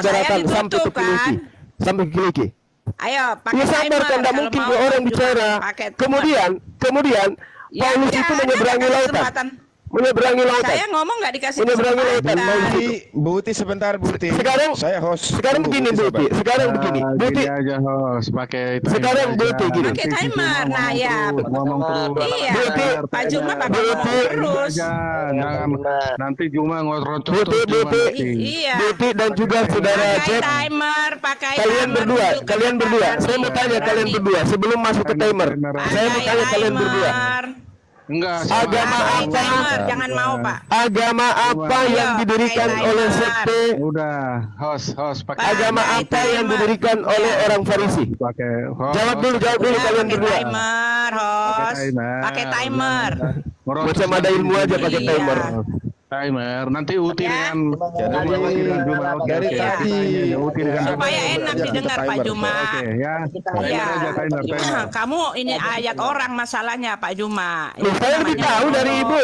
persyaratan sampai ke Kiliki. Kan? Sampai ke Kiliki. Ayo, pakai ya, sabar kan tidak mungkin dua orang bicara. Kemudian, kemudian ya, Paulus ya, itu menyeberangi lautan menyeberangi lautan. Saya ngomong nggak dikasih menyeberangi lautan. Buti, Buti sebentar Buti. Sekarang saya host. Sekarang begini Buti. Sekarang begini. Ah, Buti aja host pakai Sekarang Buti gini. Pakai timer. Nah ya. Ngomong terus. Iya. Buti Pak Juma pakai timer terus. Iya, nanti Juma ngotot terus. Buti Buti. Iya. Buti dan juga saudara Pakai timer, pakai Kalian berdua, kalian berdua. Saya mau tanya kalian berdua sebelum masuk ke timer. Saya mau tanya kalian berdua. Enggak. Agama apa? Jangan, jangan mau, Pak. Agama apa Ayo, yang iya, didirikan ayo, oleh sekte? Ya udah, host, host pakai. Agama ayo, apa yang didirikan iya. oleh orang Farisi? Pakai. Jawab dulu, jawab dulu iya, kalian berdua. Pakai timer, host. Pakai timer. Macam ada ilmu aja pakai timer. Timer. Nanti Uti ya. dengan dari, dari tadi Uti dengan supaya enak iya, didengar Pak Juma. Oke ya. Iya. iya Kamu ini iya, ayat orang masalahnya Pak Juma. Saya lebih tahu dari Ibu.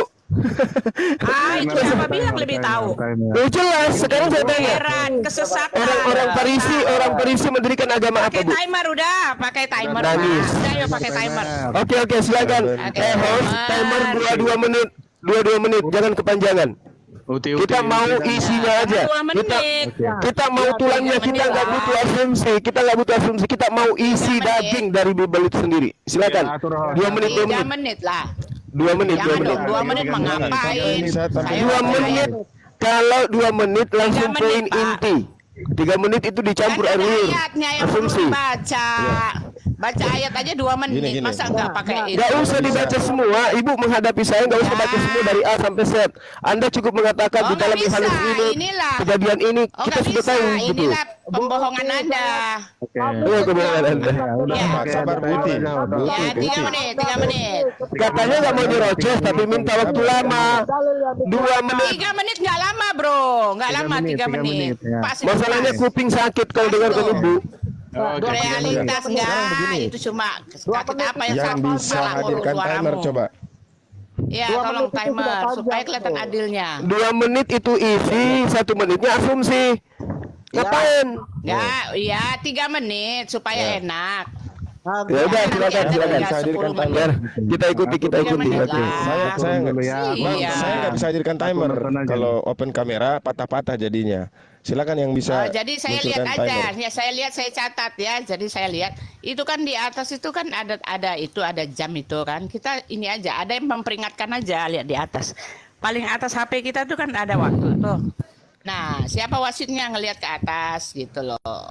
ah itu siapa bilang lebih tahu? Oh, jelas sekarang saya tanya. Heran, kesesatan. Orang orang Parisi, orang Parisi mendirikan agama apa Pakai timer udah, pakai timer. Nangis. Udah, pakai timer. Oke oke silakan. Eh host, timer dua dua menit dua-dua menit, jangan kepanjangan. Uti, uti, kita mau uti, isinya uti. aja. Kita kita mau tulangnya, kita nggak butuh asumsi, kita nggak butuh asumsi, kita mau isi daging dari bubble itu sendiri. Silakan. Dua menit, dua menit. Dua menit lah. Dua menit, dua menit. Dua menit mengapain? Dua menit. Kalau dua menit langsung poin inti. Tiga menit itu dicampur air liur. Asumsi. Baca. Iya. Baca ayat aja dua menit, gini, gini. masa nggak pakai itu? Nggak usah dibaca semua, Ibu menghadapi saya nggak usah baca ya. semua dari A sampai Z. Anda cukup mengatakan oh, di dalam Yohanes ini, Inilah. kejadian ini, oh, kita sudah bisa. tahu. Gitu. pembohongan Anda. Oke. Okay. kebohongan Anda. Ya, udah, ya. sabar Buti. Ya, tiga menit, tiga menit. Katanya nggak mau nyerocos, tapi minta waktu lama. Dua menit. Tiga menit nggak lama, bro. Nggak lama, tiga menit. Ya. Masalahnya kuping sakit kalau dengar kamu, Bu. Oh, Realitas enggak, itu cuma apa yang, yang bisa hadirkan timer coba. Ya, dua tolong timer supaya kelihatan adilnya. Dua menit itu isi, satu menitnya asumsi. Ya. Ngapain? Ya, ya tiga menit supaya ya. enak. ya udah silakan silakan bisa hadirkan timer. Kita ikuti kita ikuti. Saya saya nggak bisa. Saya nggak bisa hadirkan timer kalau open kamera patah-patah jadinya silakan yang bisa. Oh, jadi saya lihat aja, ya saya lihat saya catat ya. Jadi saya lihat itu kan di atas itu kan ada ada itu ada jam itu kan. Kita ini aja ada yang memperingatkan aja lihat di atas. Paling atas HP kita tuh kan ada waktu tuh. Nah, siapa wasitnya ngelihat ke atas gitu loh.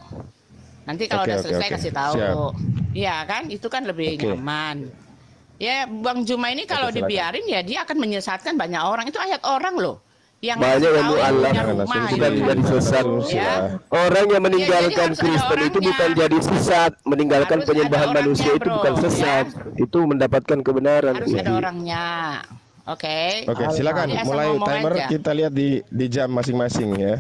Nanti kalau okay, udah selesai okay. kasih tahu. Iya kan? Itu kan lebih okay. nyaman. Ya, Bang Juma ini kalau dibiarin ya dia akan menyesatkan banyak orang. Itu ayat orang loh yang banyak yang mu'alaf bukan jadi sesat ya. orang yang iya, meninggalkan ya, Kristen itu bukan jadi sesat meninggalkan harus penyembahan manusia bro. itu bukan ya. sesat ya. itu mendapatkan kebenaran harus ya. ada orangnya Oke. Okay. Oke, okay, silakan mulai timer aja. kita lihat di di jam masing-masing ya.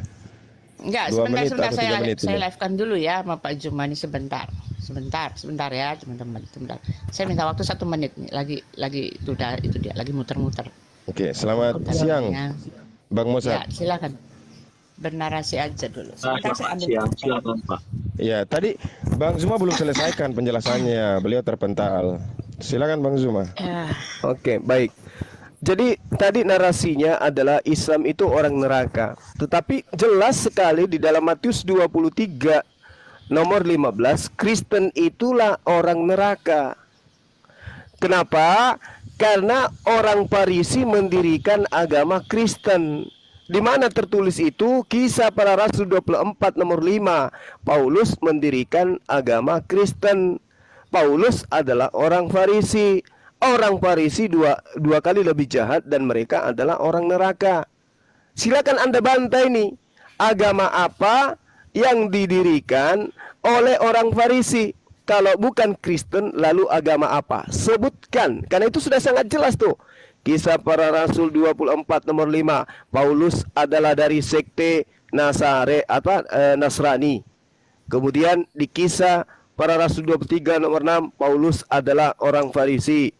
Enggak, Dua sebentar menit sebentar saya menit saya live kan dulu ya sama Pak Jumani sebentar. Sebentar, sebentar ya, teman-teman, sebentar. Saya minta waktu satu menit nih, lagi lagi itu itu dia lagi muter-muter. Oke, selamat siang. Ya. Bang Musa. Ya, silakan. Bernarasi aja dulu. Ah, Sebentar saya ambil. Siap, silakan, Pak. Ya, tadi Bang Zuma belum selesaikan penjelasannya. Beliau terpental. Silakan Bang Zuma. Uh. Oke, baik. Jadi tadi narasinya adalah Islam itu orang neraka. Tetapi jelas sekali di dalam Matius 23 nomor 15, Kristen itulah orang neraka. Kenapa? Karena orang Parisi mendirikan agama Kristen. Di mana tertulis itu kisah para rasul 24 nomor 5 Paulus mendirikan agama Kristen Paulus adalah orang Farisi Orang Farisi dua, dua kali lebih jahat dan mereka adalah orang neraka Silakan Anda bantai nih Agama apa yang didirikan oleh orang Farisi kalau bukan Kristen lalu agama apa? Sebutkan. Karena itu sudah sangat jelas tuh. Kisah para Rasul 24 nomor 5. Paulus adalah dari sekte Nasare apa e, Nasrani. Kemudian di kisah para Rasul 23 nomor 6 Paulus adalah orang Farisi.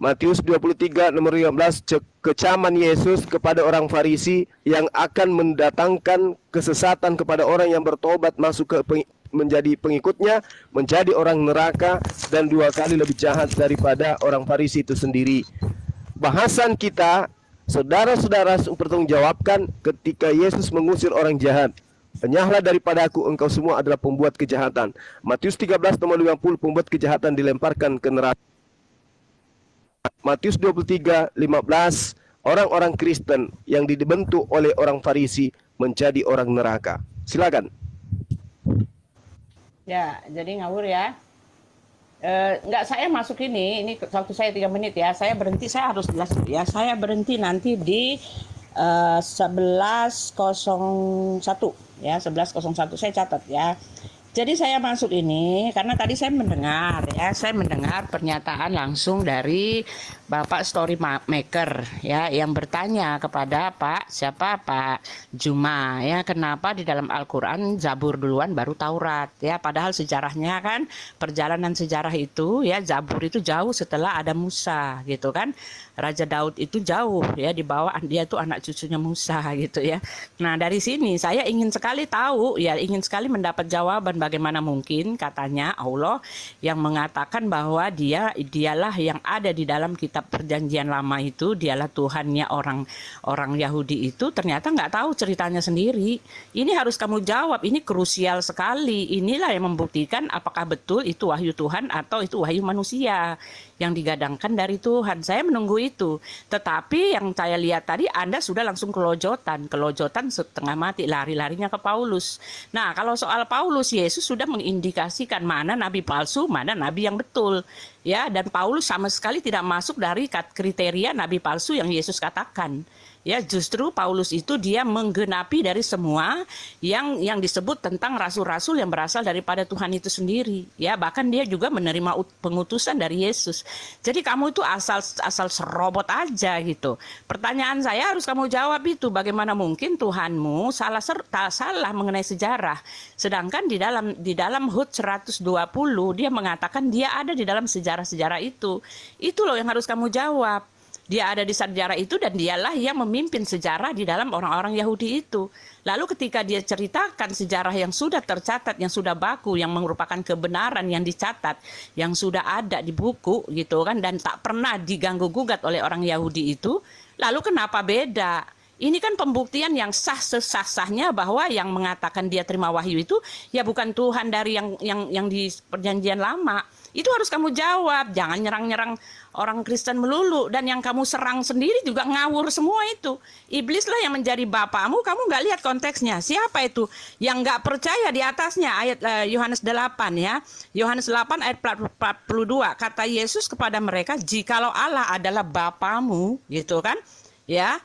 Matius 23 nomor 15 kecaman Yesus kepada orang Farisi yang akan mendatangkan kesesatan kepada orang yang bertobat masuk ke menjadi pengikutnya, menjadi orang neraka dan dua kali lebih jahat daripada orang Farisi itu sendiri. Bahasan kita, saudara-saudara mempertanggungjawabkan ketika Yesus mengusir orang jahat. Penyahlah daripada aku engkau semua adalah pembuat kejahatan. Matius 13 nomor 50 pembuat kejahatan dilemparkan ke neraka. Matius 23 15 orang-orang Kristen yang dibentuk oleh orang Farisi menjadi orang neraka. Silakan. Ya, jadi ngawur ya. E, eh, enggak saya masuk ini, ini waktu saya tiga menit ya. Saya berhenti, saya harus jelas ya. Saya berhenti nanti di uh, eh, 11.01 ya, 11.01 saya catat ya. Jadi saya masuk ini karena tadi saya mendengar ya, saya mendengar pernyataan langsung dari Bapak Story Maker ya yang bertanya kepada Pak siapa Pak Juma ya kenapa di dalam Al-Qur'an Zabur duluan baru Taurat ya padahal sejarahnya kan perjalanan sejarah itu ya Zabur itu jauh setelah ada Musa gitu kan Raja Daud itu jauh ya di bawah dia itu anak cucunya Musa gitu ya nah dari sini saya ingin sekali tahu ya ingin sekali mendapat jawaban bagaimana mungkin katanya Allah yang mengatakan bahwa dia dialah yang ada di dalam kita kitab perjanjian lama itu dialah Tuhannya orang orang Yahudi itu ternyata nggak tahu ceritanya sendiri. Ini harus kamu jawab. Ini krusial sekali. Inilah yang membuktikan apakah betul itu wahyu Tuhan atau itu wahyu manusia yang digadangkan dari Tuhan. Saya menunggu itu. Tetapi yang saya lihat tadi Anda sudah langsung kelojotan, kelojotan setengah mati, lari-larinya ke Paulus. Nah, kalau soal Paulus, Yesus sudah mengindikasikan mana nabi palsu, mana nabi yang betul. Ya, dan Paulus sama sekali tidak masuk dari kriteria nabi palsu yang Yesus katakan ya justru Paulus itu dia menggenapi dari semua yang yang disebut tentang rasul-rasul yang berasal daripada Tuhan itu sendiri ya bahkan dia juga menerima pengutusan dari Yesus jadi kamu itu asal asal serobot aja gitu pertanyaan saya harus kamu jawab itu bagaimana mungkin Tuhanmu salah ser, salah mengenai sejarah sedangkan di dalam di dalam Hud 120 dia mengatakan dia ada di dalam sejarah-sejarah itu itu loh yang harus kamu jawab dia ada di sejarah itu dan dialah yang memimpin sejarah di dalam orang-orang Yahudi itu. Lalu ketika dia ceritakan sejarah yang sudah tercatat, yang sudah baku, yang merupakan kebenaran yang dicatat, yang sudah ada di buku gitu kan dan tak pernah diganggu gugat oleh orang Yahudi itu, lalu kenapa beda? Ini kan pembuktian yang sah sesah-sahnya bahwa yang mengatakan dia terima wahyu itu ya bukan Tuhan dari yang yang yang di perjanjian lama. Itu harus kamu jawab, jangan nyerang-nyerang orang Kristen melulu dan yang kamu serang sendiri juga ngawur semua itu. Iblislah yang menjadi bapamu, kamu nggak lihat konteksnya. Siapa itu yang nggak percaya di atasnya ayat eh, Yohanes uh, 8 ya. Yohanes 8 ayat 42 kata Yesus kepada mereka, "Jikalau Allah adalah bapamu," gitu kan? Ya.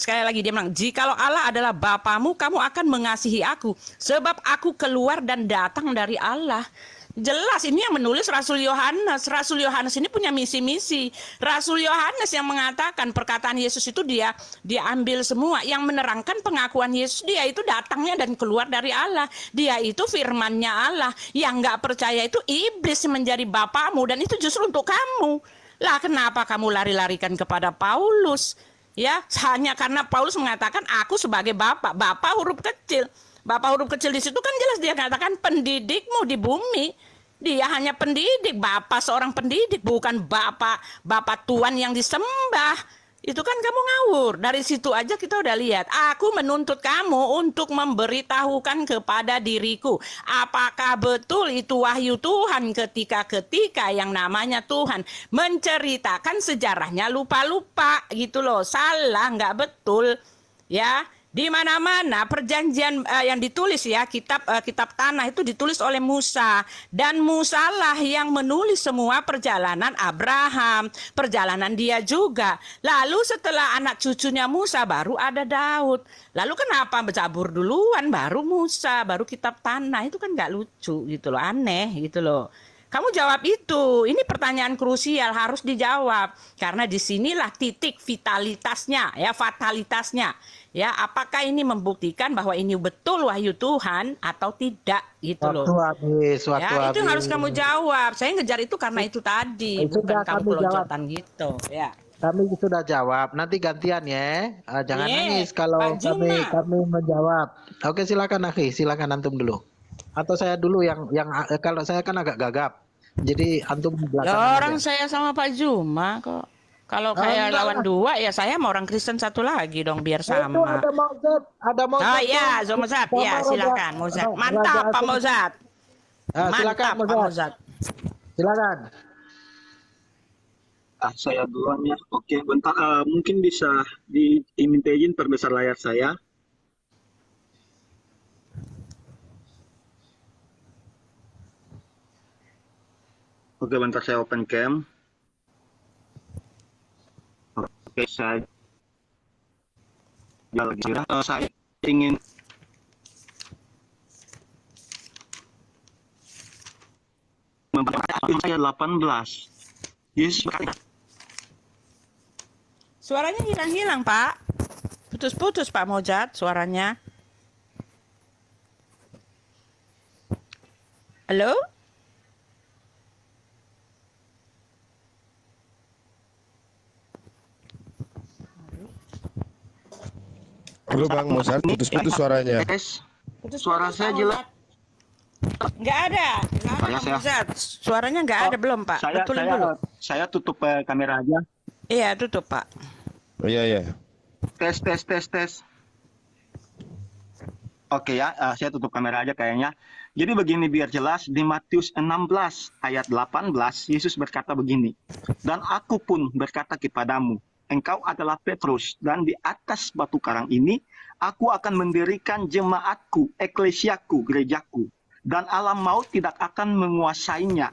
Sekali lagi dia bilang, "Jikalau Allah adalah bapamu, kamu akan mengasihi aku sebab aku keluar dan datang dari Allah." Jelas ini yang menulis Rasul Yohanes. Rasul Yohanes ini punya misi-misi. Rasul Yohanes yang mengatakan perkataan Yesus itu dia dia ambil semua yang menerangkan pengakuan Yesus dia itu datangnya dan keluar dari Allah. Dia itu firmannya Allah. Yang nggak percaya itu iblis menjadi bapamu dan itu justru untuk kamu. Lah kenapa kamu lari-larikan kepada Paulus? Ya, hanya karena Paulus mengatakan aku sebagai bapak, bapak huruf kecil. Bapak huruf kecil di situ kan jelas dia katakan pendidikmu di bumi dia hanya pendidik, bapak seorang pendidik, bukan bapak bapak tuan yang disembah. Itu kan kamu ngawur. Dari situ aja kita udah lihat. Aku menuntut kamu untuk memberitahukan kepada diriku. Apakah betul itu wahyu Tuhan ketika-ketika yang namanya Tuhan menceritakan sejarahnya lupa-lupa gitu loh. Salah, nggak betul. Ya, di mana-mana perjanjian uh, yang ditulis ya kitab uh, kitab tanah itu ditulis oleh Musa dan Musa lah yang menulis semua perjalanan Abraham, perjalanan dia juga. Lalu setelah anak cucunya Musa baru ada Daud. Lalu kenapa bercabur duluan baru Musa, baru kitab tanah itu kan nggak lucu gitu loh, aneh gitu loh. Kamu jawab itu. Ini pertanyaan krusial harus dijawab karena disinilah titik vitalitasnya ya fatalitasnya Ya, apakah ini membuktikan bahwa ini betul wahyu Tuhan atau tidak gitu loh. Waktu habis, waktu ya, itu habis. harus kamu jawab. Saya ngejar itu karena itu tadi, itu bukan kamu peloncotan gitu, ya. Kami sudah jawab. Nanti gantian ya. Uh, jangan yeah, nangis kalau kami kami menjawab. Oke, silakan Akhi, silakan antum dulu. Atau saya dulu yang yang eh, kalau saya kan agak gagap. Jadi antum belakang Ya, orang aja. saya sama Pak Juma kok. Kalau nah, kayak Anda. lawan dua ya saya mau orang Kristen satu lagi dong biar sama. Itu ada Mozart, ada Mozart. Oh iya, so Mozart. Ya, silakan Mozart. Nah, ah, Mantap Pak Mozart. Mantap silakan, Pak Mozart. Silakan. Ah, saya duluan ya. Oke, bentar uh, mungkin bisa diminta izin perbesar layar saya. Oke, bentar saya open cam. Oke, saya ya, uh, saya ingin membaca saya 18. Yesus Suaranya hilang-hilang, Pak. Putus-putus, Pak Mojat, suaranya. Halo? Halo Bang Mozart, putus-putus suaranya. Putus suara saya jelas. Enggak ada. Enggak Mozart. Suaranya enggak ada belum, Pak. Saya, Betulin saya, dulu. Saya tutup uh, kamera aja. Iya, tutup, Pak. Oh, iya, iya. Tes, tes, tes, tes. Oke ya, uh, saya tutup kamera aja kayaknya. Jadi begini biar jelas, di Matius 16 ayat 18, Yesus berkata begini, Dan aku pun berkata kepadamu, engkau adalah Petrus, dan di atas batu karang ini aku akan mendirikan jemaatku, eklesiaku, gerejaku, dan alam maut tidak akan menguasainya.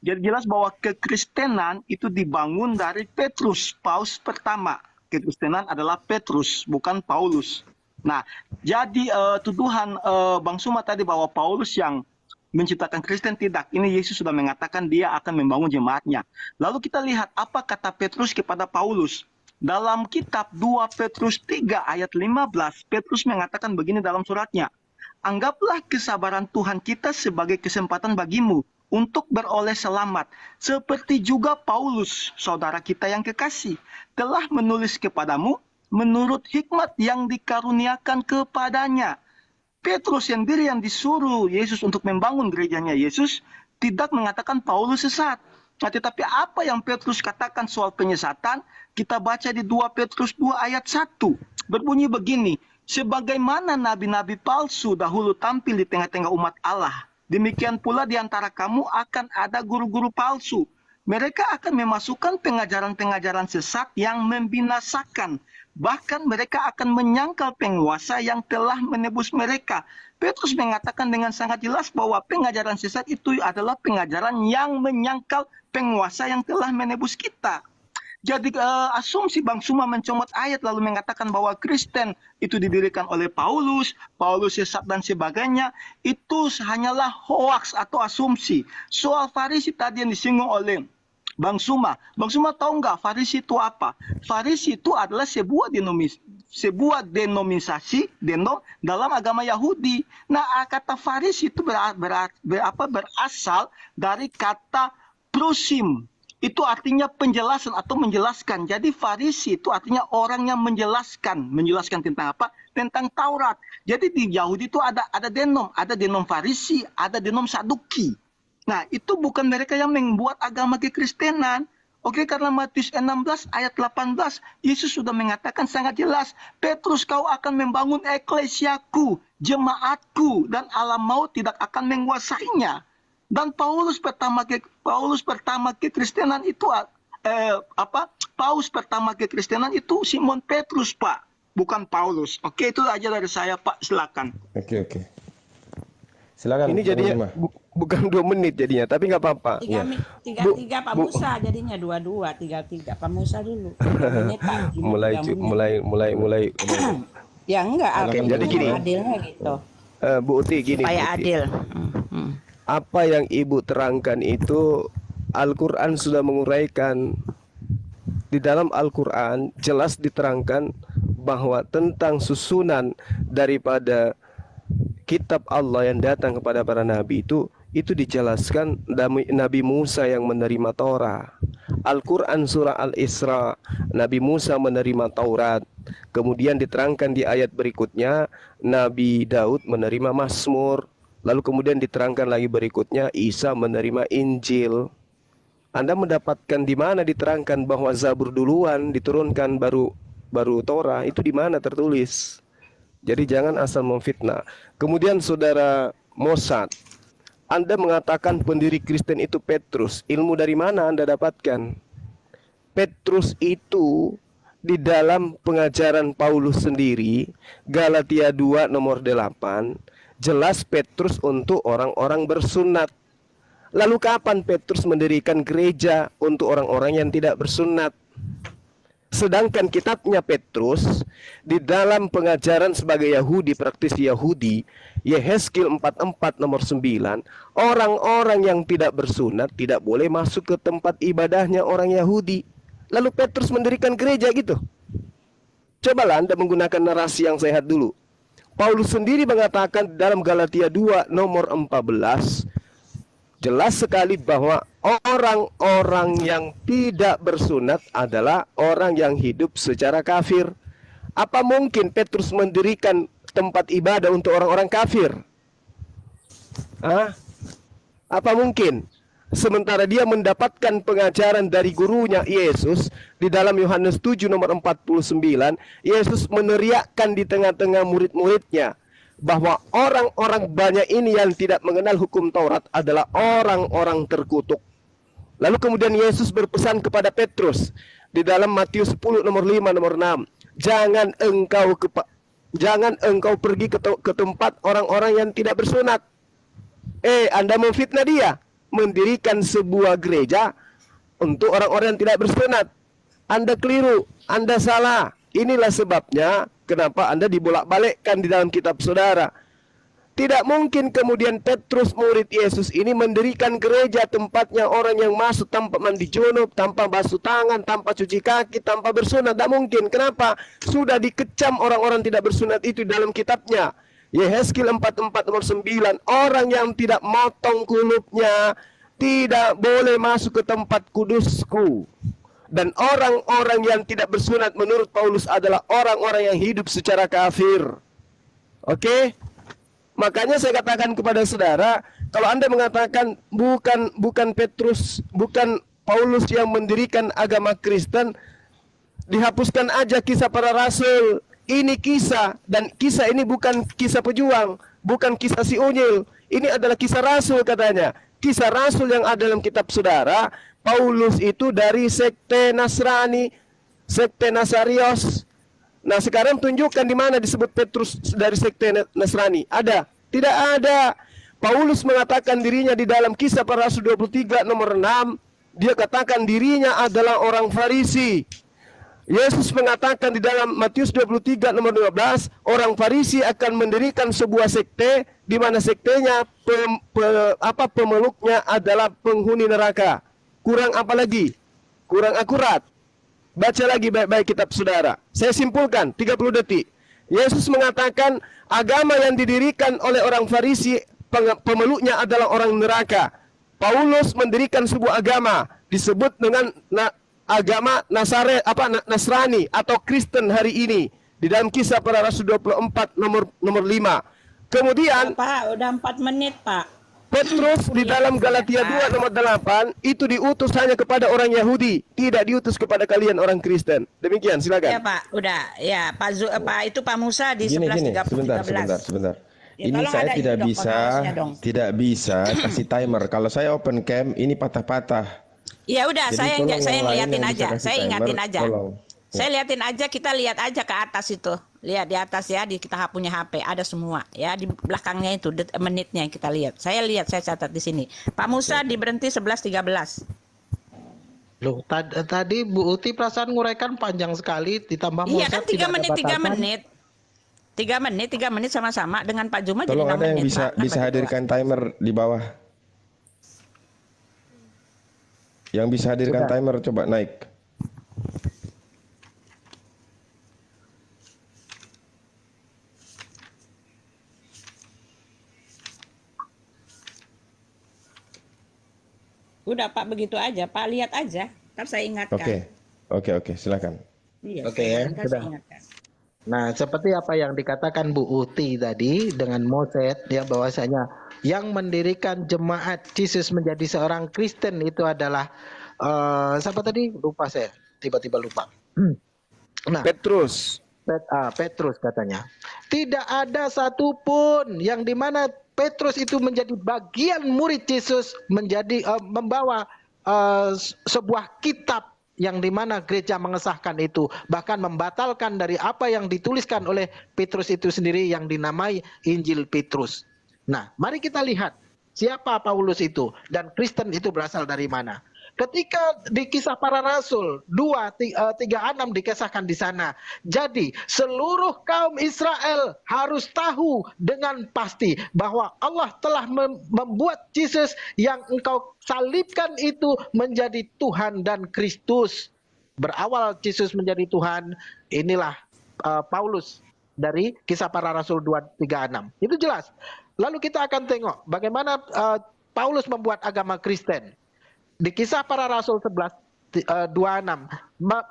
Jadi jelas bahwa kekristenan itu dibangun dari Petrus, Paus pertama. Kekristenan adalah Petrus, bukan Paulus. Nah, jadi uh, tuduhan uh, Bang Suma tadi bahwa Paulus yang menciptakan Kristen tidak. Ini Yesus sudah mengatakan dia akan membangun jemaatnya. Lalu kita lihat apa kata Petrus kepada Paulus. Dalam kitab 2 Petrus 3 ayat 15, Petrus mengatakan begini dalam suratnya. Anggaplah kesabaran Tuhan kita sebagai kesempatan bagimu untuk beroleh selamat. Seperti juga Paulus, saudara kita yang kekasih, telah menulis kepadamu menurut hikmat yang dikaruniakan kepadanya. Petrus sendiri yang disuruh Yesus untuk membangun gerejanya Yesus tidak mengatakan Paulus sesat Nah, tetapi apa yang Petrus katakan soal penyesatan, kita baca di 2 Petrus 2 ayat 1. Berbunyi begini, sebagaimana nabi-nabi palsu dahulu tampil di tengah-tengah umat Allah, demikian pula di antara kamu akan ada guru-guru palsu. Mereka akan memasukkan pengajaran-pengajaran sesat yang membinasakan Bahkan mereka akan menyangkal penguasa yang telah menebus mereka. Petrus mengatakan dengan sangat jelas bahwa pengajaran sesat itu adalah pengajaran yang menyangkal penguasa yang telah menebus kita. Jadi uh, asumsi Bang Suma mencomot ayat lalu mengatakan bahwa Kristen itu didirikan oleh Paulus, Paulus sesat dan sebagainya, itu hanyalah hoaks atau asumsi. Soal Farisi tadi yang disinggung oleh Bang Suma. Bang Suma tahu nggak Farisi itu apa? Farisi itu adalah sebuah denomis, sebuah denominasi denom dalam agama Yahudi. Nah, kata Faris itu ber, ber, ber, apa, berasal dari kata prusim. Itu artinya penjelasan atau menjelaskan. Jadi Farisi itu artinya orang yang menjelaskan, menjelaskan tentang apa? Tentang Taurat. Jadi di Yahudi itu ada ada denom, ada denom Farisi, ada denom Saduki. Nah, itu bukan mereka yang membuat agama kekristenan. Oke, karena Matius 16 ayat 18, Yesus sudah mengatakan sangat jelas, Petrus kau akan membangun eklesiaku, jemaatku, dan alam maut tidak akan menguasainya. Dan Paulus pertama ke Paulus pertama ke Kristenan itu eh, apa? Paulus pertama ke Kristenan itu Simon Petrus, Pak. Bukan Paulus. Oke, itu aja dari saya, Pak. Silakan. Oke, oke. Silakan. Ini jadinya bukan dua menit jadinya tapi nggak apa-apa tiga, ya. tiga, Bu, tiga Pak Bu, Musa jadinya dua dua tiga tiga Pak Musa dulu mulai, mulai mulai mulai mulai ya enggak al jadi gini adilnya gitu uh, Bu Uti gini supaya adil mm-hmm. apa yang ibu terangkan itu Al-Quran sudah menguraikan di dalam Al-Quran jelas diterangkan bahwa tentang susunan daripada kitab Allah yang datang kepada para nabi itu itu dijelaskan Nabi Musa yang menerima Taurat Al-Quran Surah Al-Isra, Nabi Musa menerima Taurat. Kemudian diterangkan di ayat berikutnya, Nabi Daud menerima Mazmur. Lalu kemudian diterangkan lagi berikutnya, Isa menerima Injil. Anda mendapatkan di mana diterangkan bahwa Zabur duluan diturunkan baru baru Torah itu di mana tertulis. Jadi jangan asal memfitnah. Kemudian saudara Mosad anda mengatakan pendiri Kristen itu Petrus. Ilmu dari mana Anda dapatkan? Petrus itu di dalam pengajaran Paulus sendiri, Galatia 2 nomor 8, jelas Petrus untuk orang-orang bersunat. Lalu kapan Petrus mendirikan gereja untuk orang-orang yang tidak bersunat? Sedangkan kitabnya Petrus di dalam pengajaran sebagai Yahudi, praktis Yahudi, Yeheskil 44 nomor 9, orang-orang yang tidak bersunat tidak boleh masuk ke tempat ibadahnya orang Yahudi. Lalu Petrus mendirikan gereja gitu. Cobalah Anda menggunakan narasi yang sehat dulu. Paulus sendiri mengatakan dalam Galatia 2 nomor 14, jelas sekali bahwa orang-orang yang tidak bersunat adalah orang yang hidup secara kafir. Apa mungkin Petrus mendirikan tempat ibadah untuk orang-orang kafir? Hah? Apa mungkin? Sementara dia mendapatkan pengajaran dari gurunya Yesus di dalam Yohanes 7 nomor 49, Yesus meneriakkan di tengah-tengah murid-muridnya, bahwa orang-orang banyak ini yang tidak mengenal hukum Taurat adalah orang-orang terkutuk. Lalu kemudian Yesus berpesan kepada Petrus di dalam Matius 10 nomor 5 nomor 6, jangan engkau ke jangan engkau pergi ke, ke tempat orang-orang yang tidak bersunat. Eh, Anda memfitnah dia, mendirikan sebuah gereja untuk orang-orang yang tidak bersunat. Anda keliru, Anda salah. Inilah sebabnya Kenapa Anda dibolak-balikkan di dalam kitab saudara? Tidak mungkin kemudian Petrus murid Yesus ini mendirikan gereja tempatnya orang yang masuk tanpa mandi junub, tanpa basuh tangan, tanpa cuci kaki, tanpa bersunat. Tidak mungkin. Kenapa? Sudah dikecam orang-orang tidak bersunat itu dalam kitabnya. Yeheskil 44 Orang yang tidak motong kulupnya tidak boleh masuk ke tempat kudusku. Dan orang-orang yang tidak bersunat menurut Paulus adalah orang-orang yang hidup secara kafir. Oke? Okay? Makanya saya katakan kepada saudara, kalau Anda mengatakan bukan bukan Petrus, bukan Paulus yang mendirikan agama Kristen, dihapuskan aja kisah para rasul. Ini kisah dan kisah ini bukan kisah pejuang, bukan kisah si Unyil. Ini adalah kisah rasul katanya. Kisah rasul yang ada dalam kitab saudara Paulus itu dari sekte Nasrani, sekte Nasarios. Nah, sekarang tunjukkan di mana disebut Petrus dari sekte Nasrani. Ada? Tidak ada. Paulus mengatakan dirinya di dalam kisah para rasul 23 nomor 6, dia katakan dirinya adalah orang Farisi. Yesus mengatakan di dalam Matius 23 nomor 12, orang Farisi akan mendirikan sebuah sekte di mana sektenya pem, pe, apa pemeluknya adalah penghuni neraka kurang apa lagi? Kurang akurat. Baca lagi baik-baik kitab saudara. Saya simpulkan 30 detik. Yesus mengatakan agama yang didirikan oleh orang Farisi pemeluknya adalah orang neraka. Paulus mendirikan sebuah agama disebut dengan agama Nasare apa Nasrani atau Kristen hari ini di dalam kisah para rasul 24 nomor nomor 5. Kemudian Pak, udah empat menit, Pak. Petrus di iya, dalam Galatia 2 nomor 8 itu diutus hanya kepada orang Yahudi, tidak diutus kepada kalian orang Kristen. Demikian, silakan. Ya, Pak. Udah. Ya, Pak Zu, eh, itu Pak Musa di gini, Gini. Sebentar, sebentar, sebentar. Ya, ini saya tidak bisa, tidak bisa kasih timer. Kalau saya open cam, ini patah-patah. Ya udah, Jadi saya saya ngeliatin aja, saya ingatin aja. Tolong. Saya oh. liatin aja, kita lihat aja ke atas itu. Lihat di atas ya, di kita punya HP ada semua ya di belakangnya itu det, menitnya kita lihat. Saya lihat, saya catat di sini. Pak Musa diberhenti 11.13. Loh, tad, tadi Bu Uti perasaan nguraikan panjang sekali ditambah iya, Musa Iya kan 3 menit 3 menit. 3 menit 3 menit sama-sama dengan Pak Juma Tolong jadi ada yang menit, bisa Pak, nah, bisa hadirkan dua. timer di bawah. Yang bisa hadirkan Sudah. timer coba naik. Udah Pak begitu aja, Pak lihat aja. Ntar saya ingatkan. Oke, okay. oke, okay, oke, okay. silakan. Iya, oke okay, ya. Sudah. Nah, seperti apa yang dikatakan Bu Uti tadi dengan Moset ya bahwasanya yang mendirikan jemaat Yesus menjadi seorang Kristen itu adalah uh, siapa tadi? Lupa saya, tiba-tiba lupa. Hmm. Nah, Petrus. Pet, uh, Petrus katanya. Tidak ada satupun yang dimana Petrus itu menjadi bagian murid Yesus menjadi uh, membawa uh, sebuah kitab yang mana gereja mengesahkan itu bahkan membatalkan dari apa yang dituliskan oleh Petrus itu sendiri yang dinamai Injil Petrus. Nah, mari kita lihat siapa Paulus itu dan Kristen itu berasal dari mana. Ketika di kisah para rasul 2 eh, enam dikisahkan di sana. Jadi seluruh kaum Israel harus tahu dengan pasti bahwa Allah telah membuat Yesus yang engkau salibkan itu menjadi Tuhan dan Kristus. Berawal Yesus menjadi Tuhan, inilah uh, Paulus dari kisah para rasul enam. Itu jelas. Lalu kita akan tengok bagaimana uh, Paulus membuat agama Kristen di kisah para rasul 11 26 eh,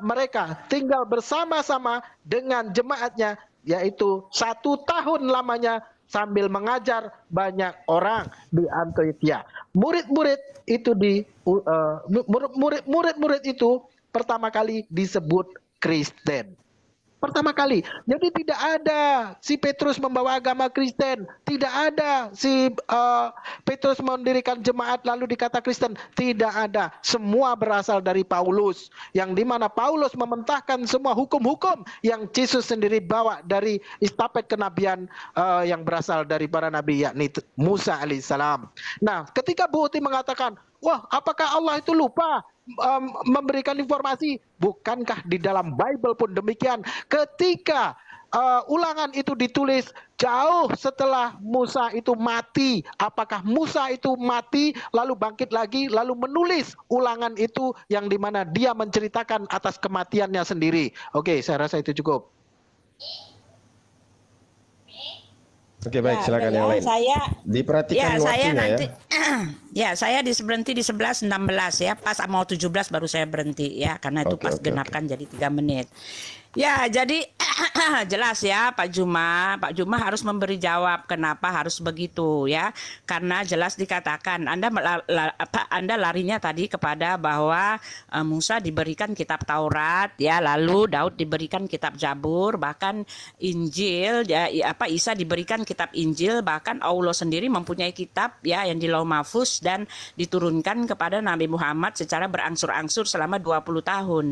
mereka tinggal bersama-sama dengan jemaatnya yaitu satu tahun lamanya sambil mengajar banyak orang di Antioquia murid-murid itu di eh, murid-murid uh, murid-murid itu pertama kali disebut Kristen pertama kali. Jadi tidak ada si Petrus membawa agama Kristen, tidak ada si uh, Petrus mendirikan jemaat lalu dikata Kristen, tidak ada. Semua berasal dari Paulus, yang dimana Paulus mementahkan semua hukum-hukum yang Yesus sendiri bawa dari istapet kenabian uh, yang berasal dari para nabi yakni Musa alaihissalam. Nah, ketika bukti mengatakan, wah apakah Allah itu lupa? um, memberikan informasi. Bukankah di dalam Bible pun demikian? Ketika uh, ulangan itu ditulis jauh setelah Musa itu mati. Apakah Musa itu mati lalu bangkit lagi lalu menulis ulangan itu yang dimana dia menceritakan atas kematiannya sendiri. Oke, saya rasa itu cukup. Oke okay, baik ya, silakan yang ya, lain. Saya diperhatikan ya, waktunya saya nanti, ya. ya saya berhenti di 11 16 ya pas mau 17 baru saya berhenti ya karena itu okay, pas okay, genapkan okay. jadi 3 menit. Ya, jadi jelas ya Pak Juma, Pak Juma harus memberi jawab kenapa harus begitu ya. Karena jelas dikatakan Anda apa Anda larinya tadi kepada bahwa eh, Musa diberikan kitab Taurat ya, lalu Daud diberikan kitab Jabur, bahkan Injil ya apa Isa diberikan kitab Injil, bahkan Allah sendiri mempunyai kitab ya yang di Mahfuz dan diturunkan kepada Nabi Muhammad secara berangsur-angsur selama 20 tahun.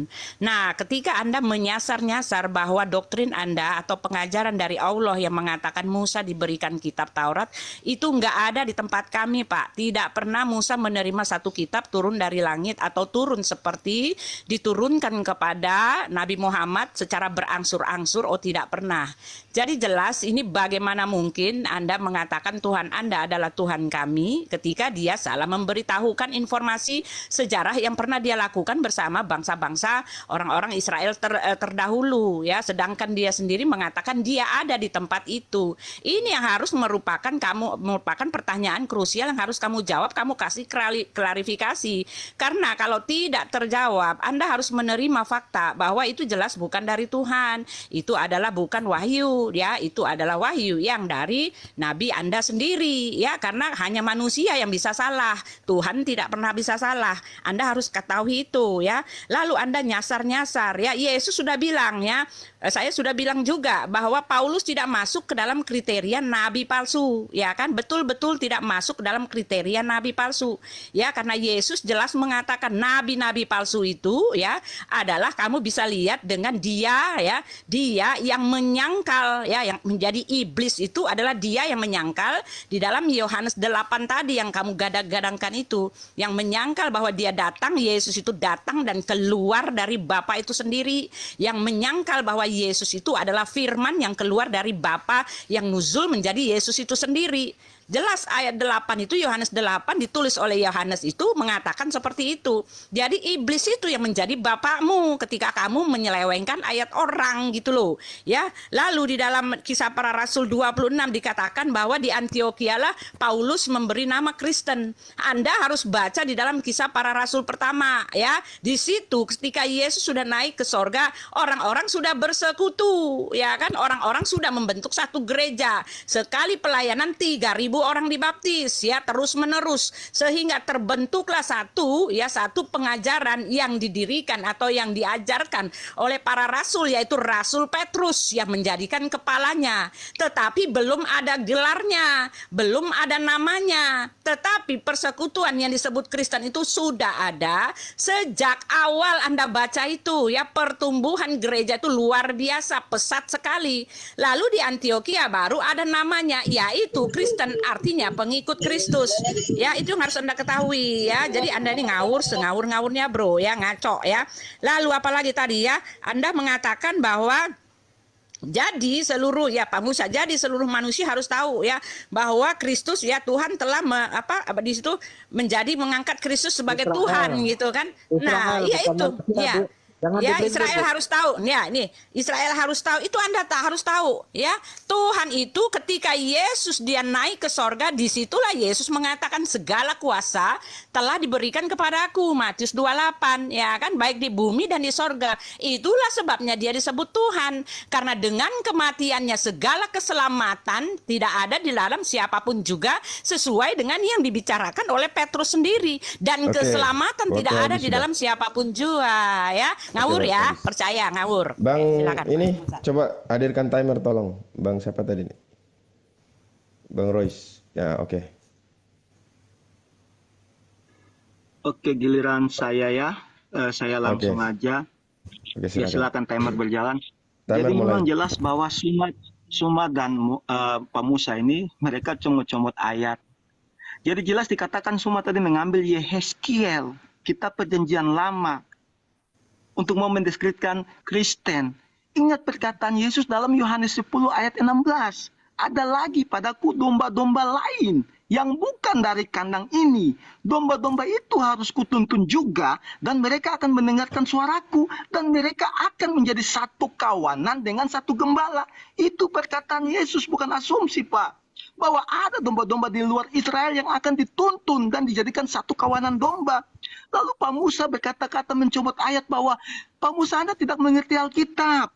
Nah, ketika Anda menyasarnya menyasar bahwa doktrin Anda atau pengajaran dari Allah yang mengatakan Musa diberikan kitab Taurat itu nggak ada di tempat kami, Pak. Tidak pernah Musa menerima satu kitab turun dari langit atau turun seperti diturunkan kepada Nabi Muhammad secara berangsur-angsur, oh tidak pernah. Jadi jelas ini bagaimana mungkin Anda mengatakan Tuhan Anda adalah Tuhan kami ketika dia salah memberitahukan informasi sejarah yang pernah dia lakukan bersama bangsa-bangsa orang-orang Israel ter, eh, terdahulu dahulu ya sedangkan dia sendiri mengatakan dia ada di tempat itu ini yang harus merupakan kamu merupakan pertanyaan krusial yang harus kamu jawab kamu kasih klarifikasi karena kalau tidak terjawab Anda harus menerima fakta bahwa itu jelas bukan dari Tuhan itu adalah bukan wahyu ya itu adalah wahyu yang dari nabi Anda sendiri ya karena hanya manusia yang bisa salah Tuhan tidak pernah bisa salah Anda harus ketahui itu ya lalu Anda nyasar-nyasar ya Yesus sudah bilang belakangnya eh, saya sudah bilang juga bahwa Paulus tidak masuk ke dalam kriteria nabi palsu, ya kan? Betul-betul tidak masuk ke dalam kriteria nabi palsu. Ya, karena Yesus jelas mengatakan nabi-nabi palsu itu ya adalah kamu bisa lihat dengan dia ya, dia yang menyangkal ya yang menjadi iblis itu adalah dia yang menyangkal di dalam Yohanes 8 tadi yang kamu gadang-gadangkan itu, yang menyangkal bahwa dia datang, Yesus itu datang dan keluar dari Bapa itu sendiri, yang menyangkal menyangkal bahwa Yesus itu adalah firman yang keluar dari Bapa yang nuzul menjadi Yesus itu sendiri. Jelas ayat 8 itu Yohanes 8 ditulis oleh Yohanes itu mengatakan seperti itu. Jadi iblis itu yang menjadi bapakmu ketika kamu menyelewengkan ayat orang gitu loh. Ya, lalu di dalam kisah para rasul 26 dikatakan bahwa di Antioquia lah Paulus memberi nama Kristen. Anda harus baca di dalam kisah para rasul pertama ya. Di situ ketika Yesus sudah naik ke sorga, orang-orang sudah bersekutu ya kan orang-orang sudah membentuk satu gereja. Sekali pelayanan 3000 orang dibaptis ya terus menerus sehingga terbentuklah satu ya satu pengajaran yang didirikan atau yang diajarkan oleh para rasul yaitu Rasul Petrus yang menjadikan kepalanya tetapi belum ada gelarnya belum ada namanya tetapi persekutuan yang disebut Kristen itu sudah ada sejak awal Anda baca itu ya pertumbuhan gereja itu luar biasa pesat sekali lalu di Antioquia baru ada namanya yaitu Kristen artinya pengikut Kristus. Ya, itu yang harus Anda ketahui ya. Jadi Anda ini ngawur, sengawur-ngawurnya, Bro, ya, ngaco ya. Lalu apalagi tadi ya, Anda mengatakan bahwa jadi seluruh ya Pak Musa, jadi seluruh manusia harus tahu ya bahwa Kristus ya Tuhan telah me, apa di situ menjadi mengangkat Kristus sebagai Israel. Tuhan gitu kan. Nah, Israel, nah, ya itu. Iya. Jangan ya Israel harus tahu. Ya, nih Israel harus tahu. Itu Anda tak harus tahu, ya. Tuhan itu ketika Yesus dia naik ke sorga, disitulah Yesus mengatakan segala kuasa telah diberikan kepadaku. Matius 28, ya kan, baik di bumi dan di sorga. Itulah sebabnya dia disebut Tuhan. Karena dengan kematiannya segala keselamatan tidak ada di dalam siapapun juga sesuai dengan yang dibicarakan oleh Petrus sendiri dan okay. keselamatan tidak ada di dalam siapapun juga, ya. Ngawur ya, habis. percaya ngawur. Bang, Oke, silakan, ini Bang. coba hadirkan timer tolong. Bang siapa tadi nih? Bang Royce. Ya, oke. Okay. Oke, giliran saya ya. Uh, saya langsung okay. aja. Oke, ya, silakan. Ya, silakan timer berjalan. Timer Jadi memang jelas bahwa Suma, Suma dan uh, Pak Musa ini mereka comot-comot ayat. Jadi jelas dikatakan Suma tadi mengambil Yehezkiel, kita perjanjian lama untuk mau mendeskripsikan Kristen. Ingat perkataan Yesus dalam Yohanes 10 ayat 16. Ada lagi padaku domba-domba lain yang bukan dari kandang ini. Domba-domba itu harus kutuntun juga dan mereka akan mendengarkan suaraku dan mereka akan menjadi satu kawanan dengan satu gembala. Itu perkataan Yesus bukan asumsi, Pak. Bahwa ada domba-domba di luar Israel yang akan dituntun dan dijadikan satu kawanan domba. Lalu Pak Musa berkata-kata mencomot ayat bahwa Pak Musa Anda tidak mengerti Alkitab.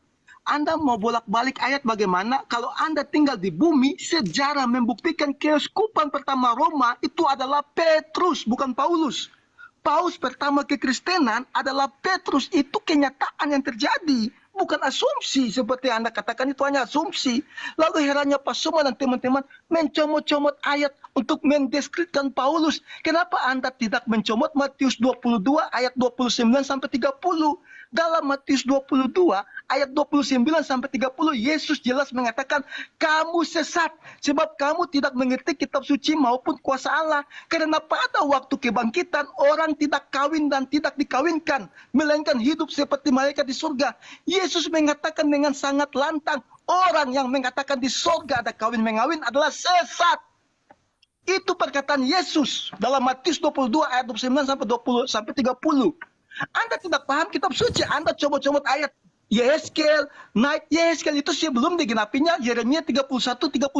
Anda mau bolak-balik ayat bagaimana kalau Anda tinggal di bumi, sejarah membuktikan keuskupan pertama Roma itu adalah Petrus, bukan Paulus. Paus pertama kekristenan adalah Petrus, itu kenyataan yang terjadi. Bukan asumsi seperti Anda katakan itu hanya asumsi. Lalu herannya Pak Suma dan teman-teman mencomot-comot ayat untuk mendeskripsikan Paulus. Kenapa Anda tidak mencomot Matius 22 ayat 29 sampai 30? Dalam Matius 22 ayat 29 sampai 30 Yesus jelas mengatakan kamu sesat sebab kamu tidak mengerti kitab suci maupun kuasa Allah. Karena pada waktu kebangkitan orang tidak kawin dan tidak dikawinkan, melainkan hidup seperti malaikat di surga. Yesus mengatakan dengan sangat lantang, orang yang mengatakan di surga ada kawin mengawin adalah sesat. Itu perkataan Yesus dalam Matius 22 ayat 29 sampai 20 sampai 30. Anda tidak paham kitab suci, Anda coba-coba ayat Yeskel, naik Yeskel itu belum digenapinya Yeremia 31 31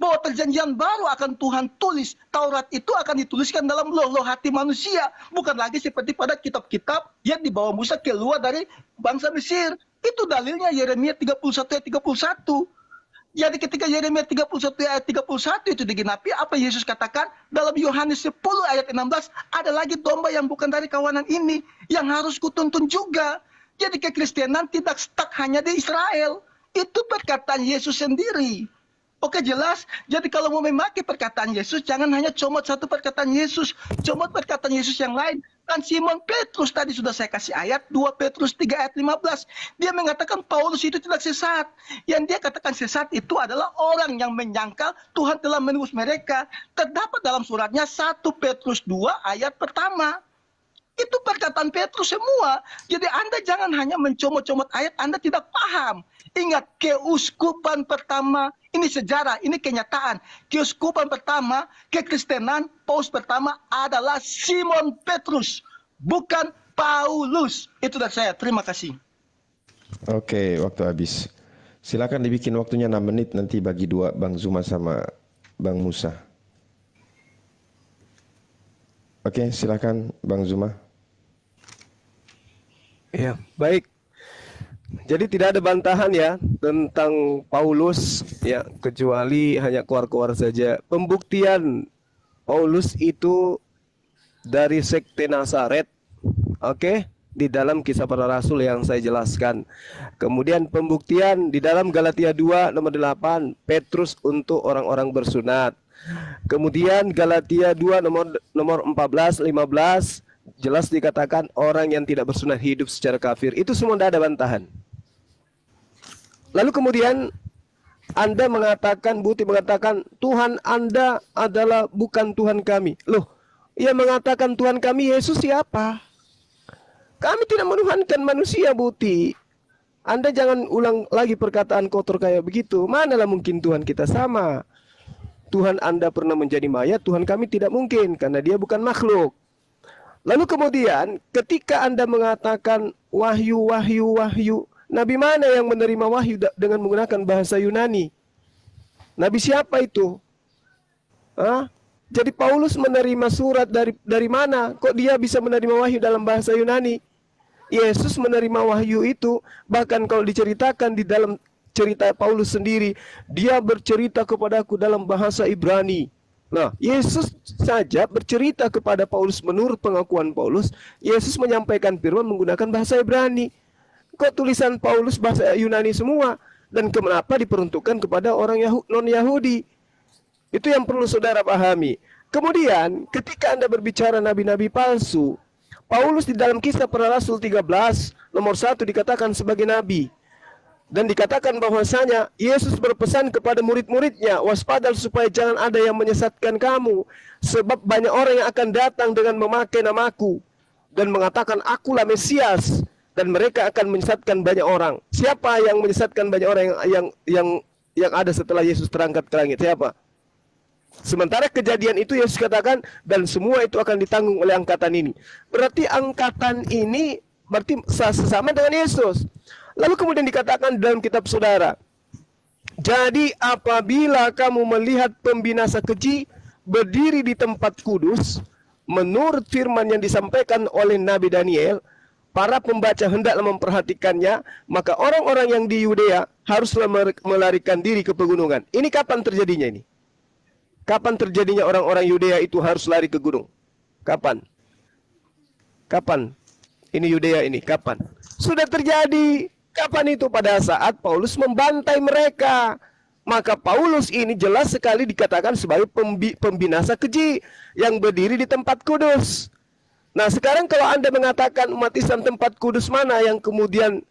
bahwa perjanjian baru akan Tuhan tulis. Taurat itu akan dituliskan dalam loh-loh hati manusia, bukan lagi seperti pada kitab-kitab yang dibawa Musa keluar dari bangsa Mesir. Itu dalilnya Yeremia 31 ayat 31 jadi ya, ketika Yeremia 31 ayat 31 itu digenapi, apa Yesus katakan? Dalam Yohanes 10 ayat 16, ada lagi domba yang bukan dari kawanan ini, yang harus kutuntun juga. Jadi kekristenan tidak stuck hanya di Israel. Itu perkataan Yesus sendiri. Oke jelas, jadi kalau mau memakai perkataan Yesus, jangan hanya comot satu perkataan Yesus, comot perkataan Yesus yang lain. Kan Simon Petrus tadi sudah saya kasih ayat 2 Petrus 3 ayat 15. Dia mengatakan Paulus itu tidak sesat. Yang dia katakan sesat itu adalah orang yang menyangkal Tuhan telah menebus mereka. Terdapat dalam suratnya 1 Petrus 2 ayat pertama. Itu perkataan Petrus semua. Jadi Anda jangan hanya mencomot-comot ayat, Anda tidak paham. Ingat, keuskupan pertama, ini sejarah, ini kenyataan. Keuskupan pertama, kekristenan, paus pertama adalah Simon Petrus, bukan Paulus. Itu dari saya, terima kasih. Oke, waktu habis. Silakan dibikin waktunya 6 menit nanti bagi dua Bang Zuma sama Bang Musa. Oke, silakan Bang Zuma. Ya, baik. Jadi tidak ada bantahan ya tentang Paulus ya kecuali hanya keluar-keluar saja. Pembuktian Paulus itu dari sekte Nasaret. Oke, okay? di dalam kisah para rasul yang saya jelaskan. Kemudian pembuktian di dalam Galatia 2 nomor 8 Petrus untuk orang-orang bersunat. Kemudian Galatia 2 nomor nomor 14 15 jelas dikatakan orang yang tidak bersunat hidup secara kafir itu semua tidak ada bantahan. Lalu kemudian Anda mengatakan bukti mengatakan Tuhan Anda adalah bukan Tuhan kami. Loh, ia mengatakan Tuhan kami Yesus siapa? Kami tidak menuhankan manusia Buti. Anda jangan ulang lagi perkataan kotor kayak begitu. Manalah mungkin Tuhan kita sama. Tuhan Anda pernah menjadi mayat, Tuhan kami tidak mungkin karena dia bukan makhluk. Lalu kemudian ketika Anda mengatakan wahyu, wahyu, wahyu. Nabi mana yang menerima wahyu dengan menggunakan bahasa Yunani? Nabi siapa itu? Hah? Jadi Paulus menerima surat dari dari mana? Kok dia bisa menerima wahyu dalam bahasa Yunani? Yesus menerima wahyu itu bahkan kalau diceritakan di dalam cerita Paulus sendiri, dia bercerita kepadaku dalam bahasa Ibrani. Nah, Yesus saja bercerita kepada Paulus menurut pengakuan Paulus, Yesus menyampaikan firman menggunakan bahasa Ibrani. Kok tulisan Paulus bahasa Yunani semua? Dan kenapa diperuntukkan kepada orang non-Yahudi? Itu yang perlu saudara pahami. Kemudian, ketika Anda berbicara nabi-nabi palsu, Paulus di dalam kisah para Rasul 13, nomor 1 dikatakan sebagai nabi dan dikatakan bahwasanya Yesus berpesan kepada murid-muridnya, waspada supaya jangan ada yang menyesatkan kamu, sebab banyak orang yang akan datang dengan memakai namaku dan mengatakan akulah Mesias dan mereka akan menyesatkan banyak orang. Siapa yang menyesatkan banyak orang yang yang yang, yang ada setelah Yesus terangkat ke langit? Siapa? Sementara kejadian itu Yesus katakan dan semua itu akan ditanggung oleh angkatan ini. Berarti angkatan ini berarti sesama dengan Yesus. Lalu kemudian dikatakan dalam kitab saudara. Jadi apabila kamu melihat pembinasa keji berdiri di tempat kudus, menurut firman yang disampaikan oleh Nabi Daniel, para pembaca hendaklah memperhatikannya, maka orang-orang yang di Yudea haruslah melarikan diri ke pegunungan. Ini kapan terjadinya ini? Kapan terjadinya orang-orang Yudea itu harus lari ke gunung? Kapan? Kapan? Ini Yudea ini, kapan? Sudah terjadi. Kapan itu? Pada saat Paulus membantai mereka. Maka Paulus ini jelas sekali dikatakan sebagai pembi pembinasa keji yang berdiri di tempat kudus. Nah sekarang kalau Anda mengatakan umat Islam tempat kudus mana yang kemudian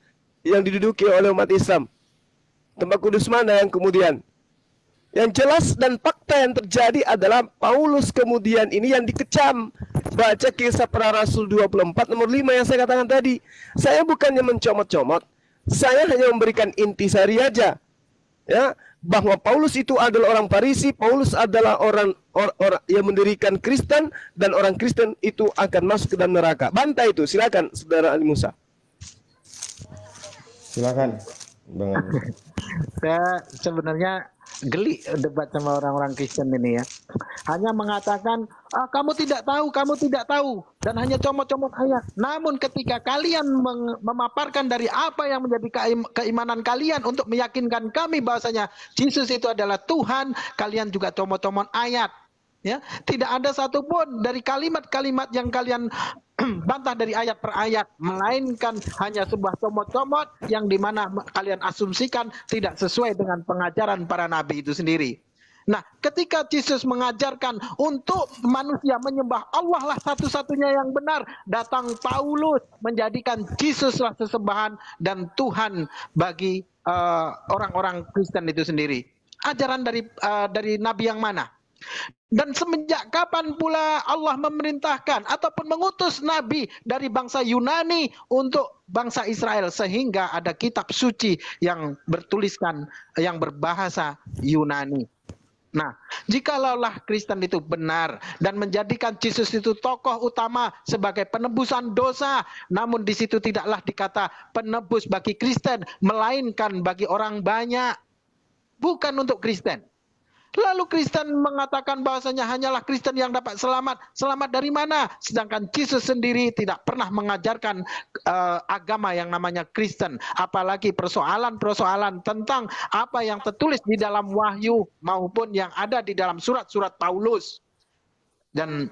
yang diduduki oleh umat Islam? Tempat kudus mana yang kemudian? Yang jelas dan fakta yang terjadi adalah Paulus kemudian ini yang dikecam. Baca kisah para rasul 24 nomor 5 yang saya katakan tadi. Saya bukannya mencomot-comot. Saya hanya memberikan intisari saja. Ya, bahwa Paulus itu adalah orang Parisi, Paulus adalah orang or, or, yang mendirikan Kristen dan orang Kristen itu akan masuk ke dalam neraka. Bantai itu, silakan Saudara Ali Musa. Silakan. Bang. Saya sebenarnya geli eh, debat sama orang-orang Kristen ini ya. Hanya mengatakan, ah, kamu tidak tahu, kamu tidak tahu. Dan hanya comot-comot ayat. Namun ketika kalian memaparkan dari apa yang menjadi keimanan kalian untuk meyakinkan kami bahasanya Yesus itu adalah Tuhan, kalian juga comot-comot ayat ya tidak ada satupun dari kalimat-kalimat yang kalian bantah dari ayat per ayat melainkan hanya sebuah comot-comot yang dimana kalian asumsikan tidak sesuai dengan pengajaran para nabi itu sendiri Nah, ketika Yesus mengajarkan untuk manusia menyembah Allah lah satu-satunya yang benar, datang Paulus menjadikan Yesuslah sesembahan dan Tuhan bagi eh, orang-orang uh, Kristen itu sendiri. Ajaran dari uh, dari nabi yang mana? Dan semenjak kapan pula Allah memerintahkan ataupun mengutus nabi dari bangsa Yunani untuk bangsa Israel sehingga ada kitab suci yang bertuliskan yang berbahasa Yunani. Nah, jikalaulah Kristen itu benar dan menjadikan Yesus itu tokoh utama sebagai penebusan dosa, namun di situ tidaklah dikata penebus bagi Kristen, melainkan bagi orang banyak, bukan untuk Kristen. Lalu Kristen mengatakan bahasanya hanyalah Kristen yang dapat selamat. Selamat dari mana? Sedangkan Yesus sendiri tidak pernah mengajarkan uh, agama yang namanya Kristen. Apalagi persoalan-persoalan tentang apa yang tertulis di dalam wahyu maupun yang ada di dalam surat-surat Paulus. Dan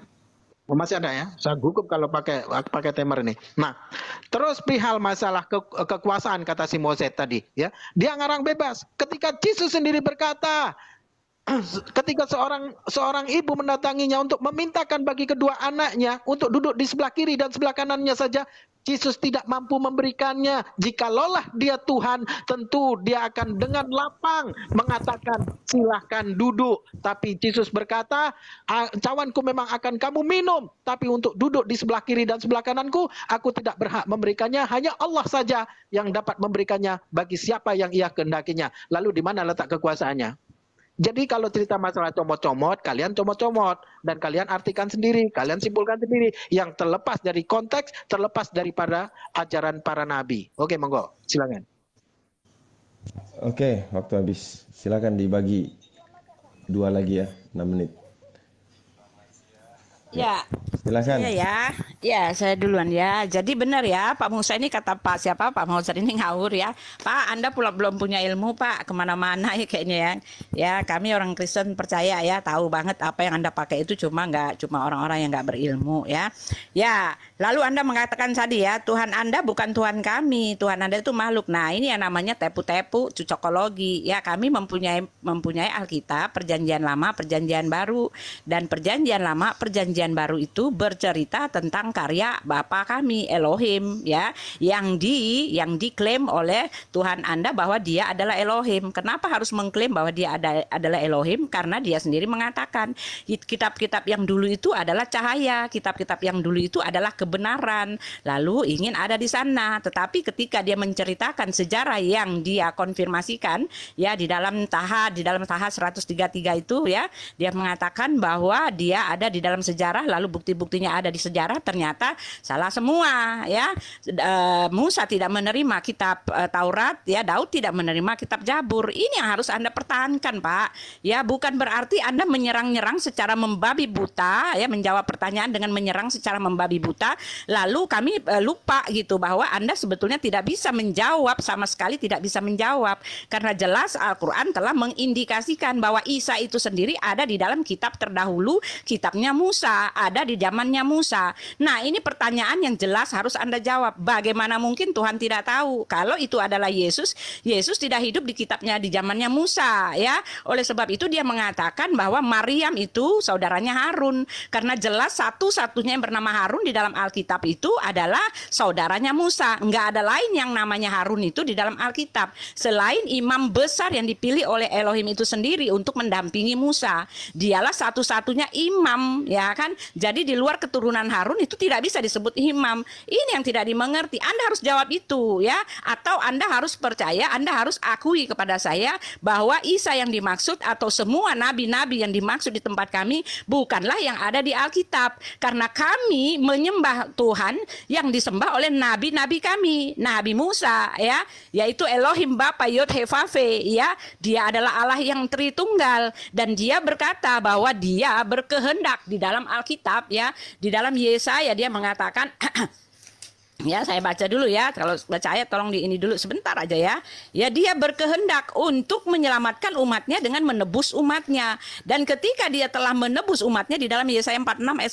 oh, masih ada ya. Saya gugup kalau pakai pakai timer ini. Nah, terus pihal masalah ke, kekuasaan kata si Mose tadi ya. Dia ngarang bebas ketika Yesus sendiri berkata, ketika seorang seorang ibu mendatanginya untuk memintakan bagi kedua anaknya untuk duduk di sebelah kiri dan sebelah kanannya saja Yesus tidak mampu memberikannya. Jika lolah dia Tuhan, tentu dia akan dengan lapang mengatakan silahkan duduk. Tapi Yesus berkata, cawanku memang akan kamu minum. Tapi untuk duduk di sebelah kiri dan sebelah kananku, aku tidak berhak memberikannya. Hanya Allah saja yang dapat memberikannya bagi siapa yang ia kehendakinya. Lalu di mana letak kekuasaannya? Jadi kalau cerita masalah comot-comot, kalian comot-comot dan kalian artikan sendiri, kalian simpulkan sendiri yang terlepas dari konteks, terlepas daripada ajaran para nabi. Oke, monggo, silakan. Oke, waktu habis. Silakan dibagi dua lagi ya, enam menit. Ya. Silakan. Iya ya. Ya, saya duluan ya. Jadi benar ya, Pak Musa ini kata Pak siapa? Pak Musa ini ngawur ya. Pak, Anda pula belum punya ilmu, Pak. Kemana-mana ya kayaknya ya. Ya, kami orang Kristen percaya ya, tahu banget apa yang Anda pakai itu cuma nggak cuma orang-orang yang nggak berilmu ya. Ya, lalu Anda mengatakan tadi ya, Tuhan Anda bukan Tuhan kami. Tuhan Anda itu makhluk. Nah, ini yang namanya tepu-tepu, cucokologi Ya, kami mempunyai mempunyai Alkitab, Perjanjian Lama, Perjanjian Baru dan Perjanjian Lama, Perjanjian perjanjian baru itu bercerita tentang karya Bapa kami Elohim ya yang di yang diklaim oleh Tuhan Anda bahwa dia adalah Elohim. Kenapa harus mengklaim bahwa dia ada, adalah Elohim? Karena dia sendiri mengatakan kitab-kitab yang dulu itu adalah cahaya, kitab-kitab yang dulu itu adalah kebenaran. Lalu ingin ada di sana, tetapi ketika dia menceritakan sejarah yang dia konfirmasikan ya di dalam tahap di dalam tahap 133 itu ya dia mengatakan bahwa dia ada di dalam sejarah sejarah lalu bukti-buktinya ada di sejarah ternyata salah semua ya eh, Musa tidak menerima kitab eh, Taurat ya Daud tidak menerima kitab Jabur ini yang harus Anda pertahankan Pak ya bukan berarti Anda menyerang-nyerang secara membabi buta ya menjawab pertanyaan dengan menyerang secara membabi buta lalu kami eh, lupa gitu bahwa Anda sebetulnya tidak bisa menjawab sama sekali tidak bisa menjawab karena jelas Al-Qur'an telah mengindikasikan bahwa Isa itu sendiri ada di dalam kitab terdahulu kitabnya Musa ada di zamannya Musa. Nah, ini pertanyaan yang jelas harus Anda jawab. Bagaimana mungkin Tuhan tidak tahu kalau itu adalah Yesus? Yesus tidak hidup di kitabnya di zamannya Musa, ya. Oleh sebab itu dia mengatakan bahwa Maryam itu saudaranya Harun karena jelas satu-satunya yang bernama Harun di dalam Alkitab itu adalah saudaranya Musa. Enggak ada lain yang namanya Harun itu di dalam Alkitab selain imam besar yang dipilih oleh Elohim itu sendiri untuk mendampingi Musa. Dialah satu-satunya imam ya kan kan? Jadi di luar keturunan Harun itu tidak bisa disebut imam. Ini yang tidak dimengerti. Anda harus jawab itu ya atau Anda harus percaya, Anda harus akui kepada saya bahwa Isa yang dimaksud atau semua nabi-nabi yang dimaksud di tempat kami bukanlah yang ada di Alkitab karena kami menyembah Tuhan yang disembah oleh nabi-nabi kami, Nabi Musa ya, yaitu Elohim Bapa Yod Hefafe ya. Dia adalah Allah yang Tritunggal dan dia berkata bahwa dia berkehendak di dalam Alkitab Alkitab ya di dalam Yesaya dia mengatakan Ya, saya baca dulu ya. Kalau baca tolong di ini dulu sebentar aja ya. Ya, dia berkehendak untuk menyelamatkan umatnya dengan menebus umatnya. Dan ketika dia telah menebus umatnya di dalam Yesaya 46 ayat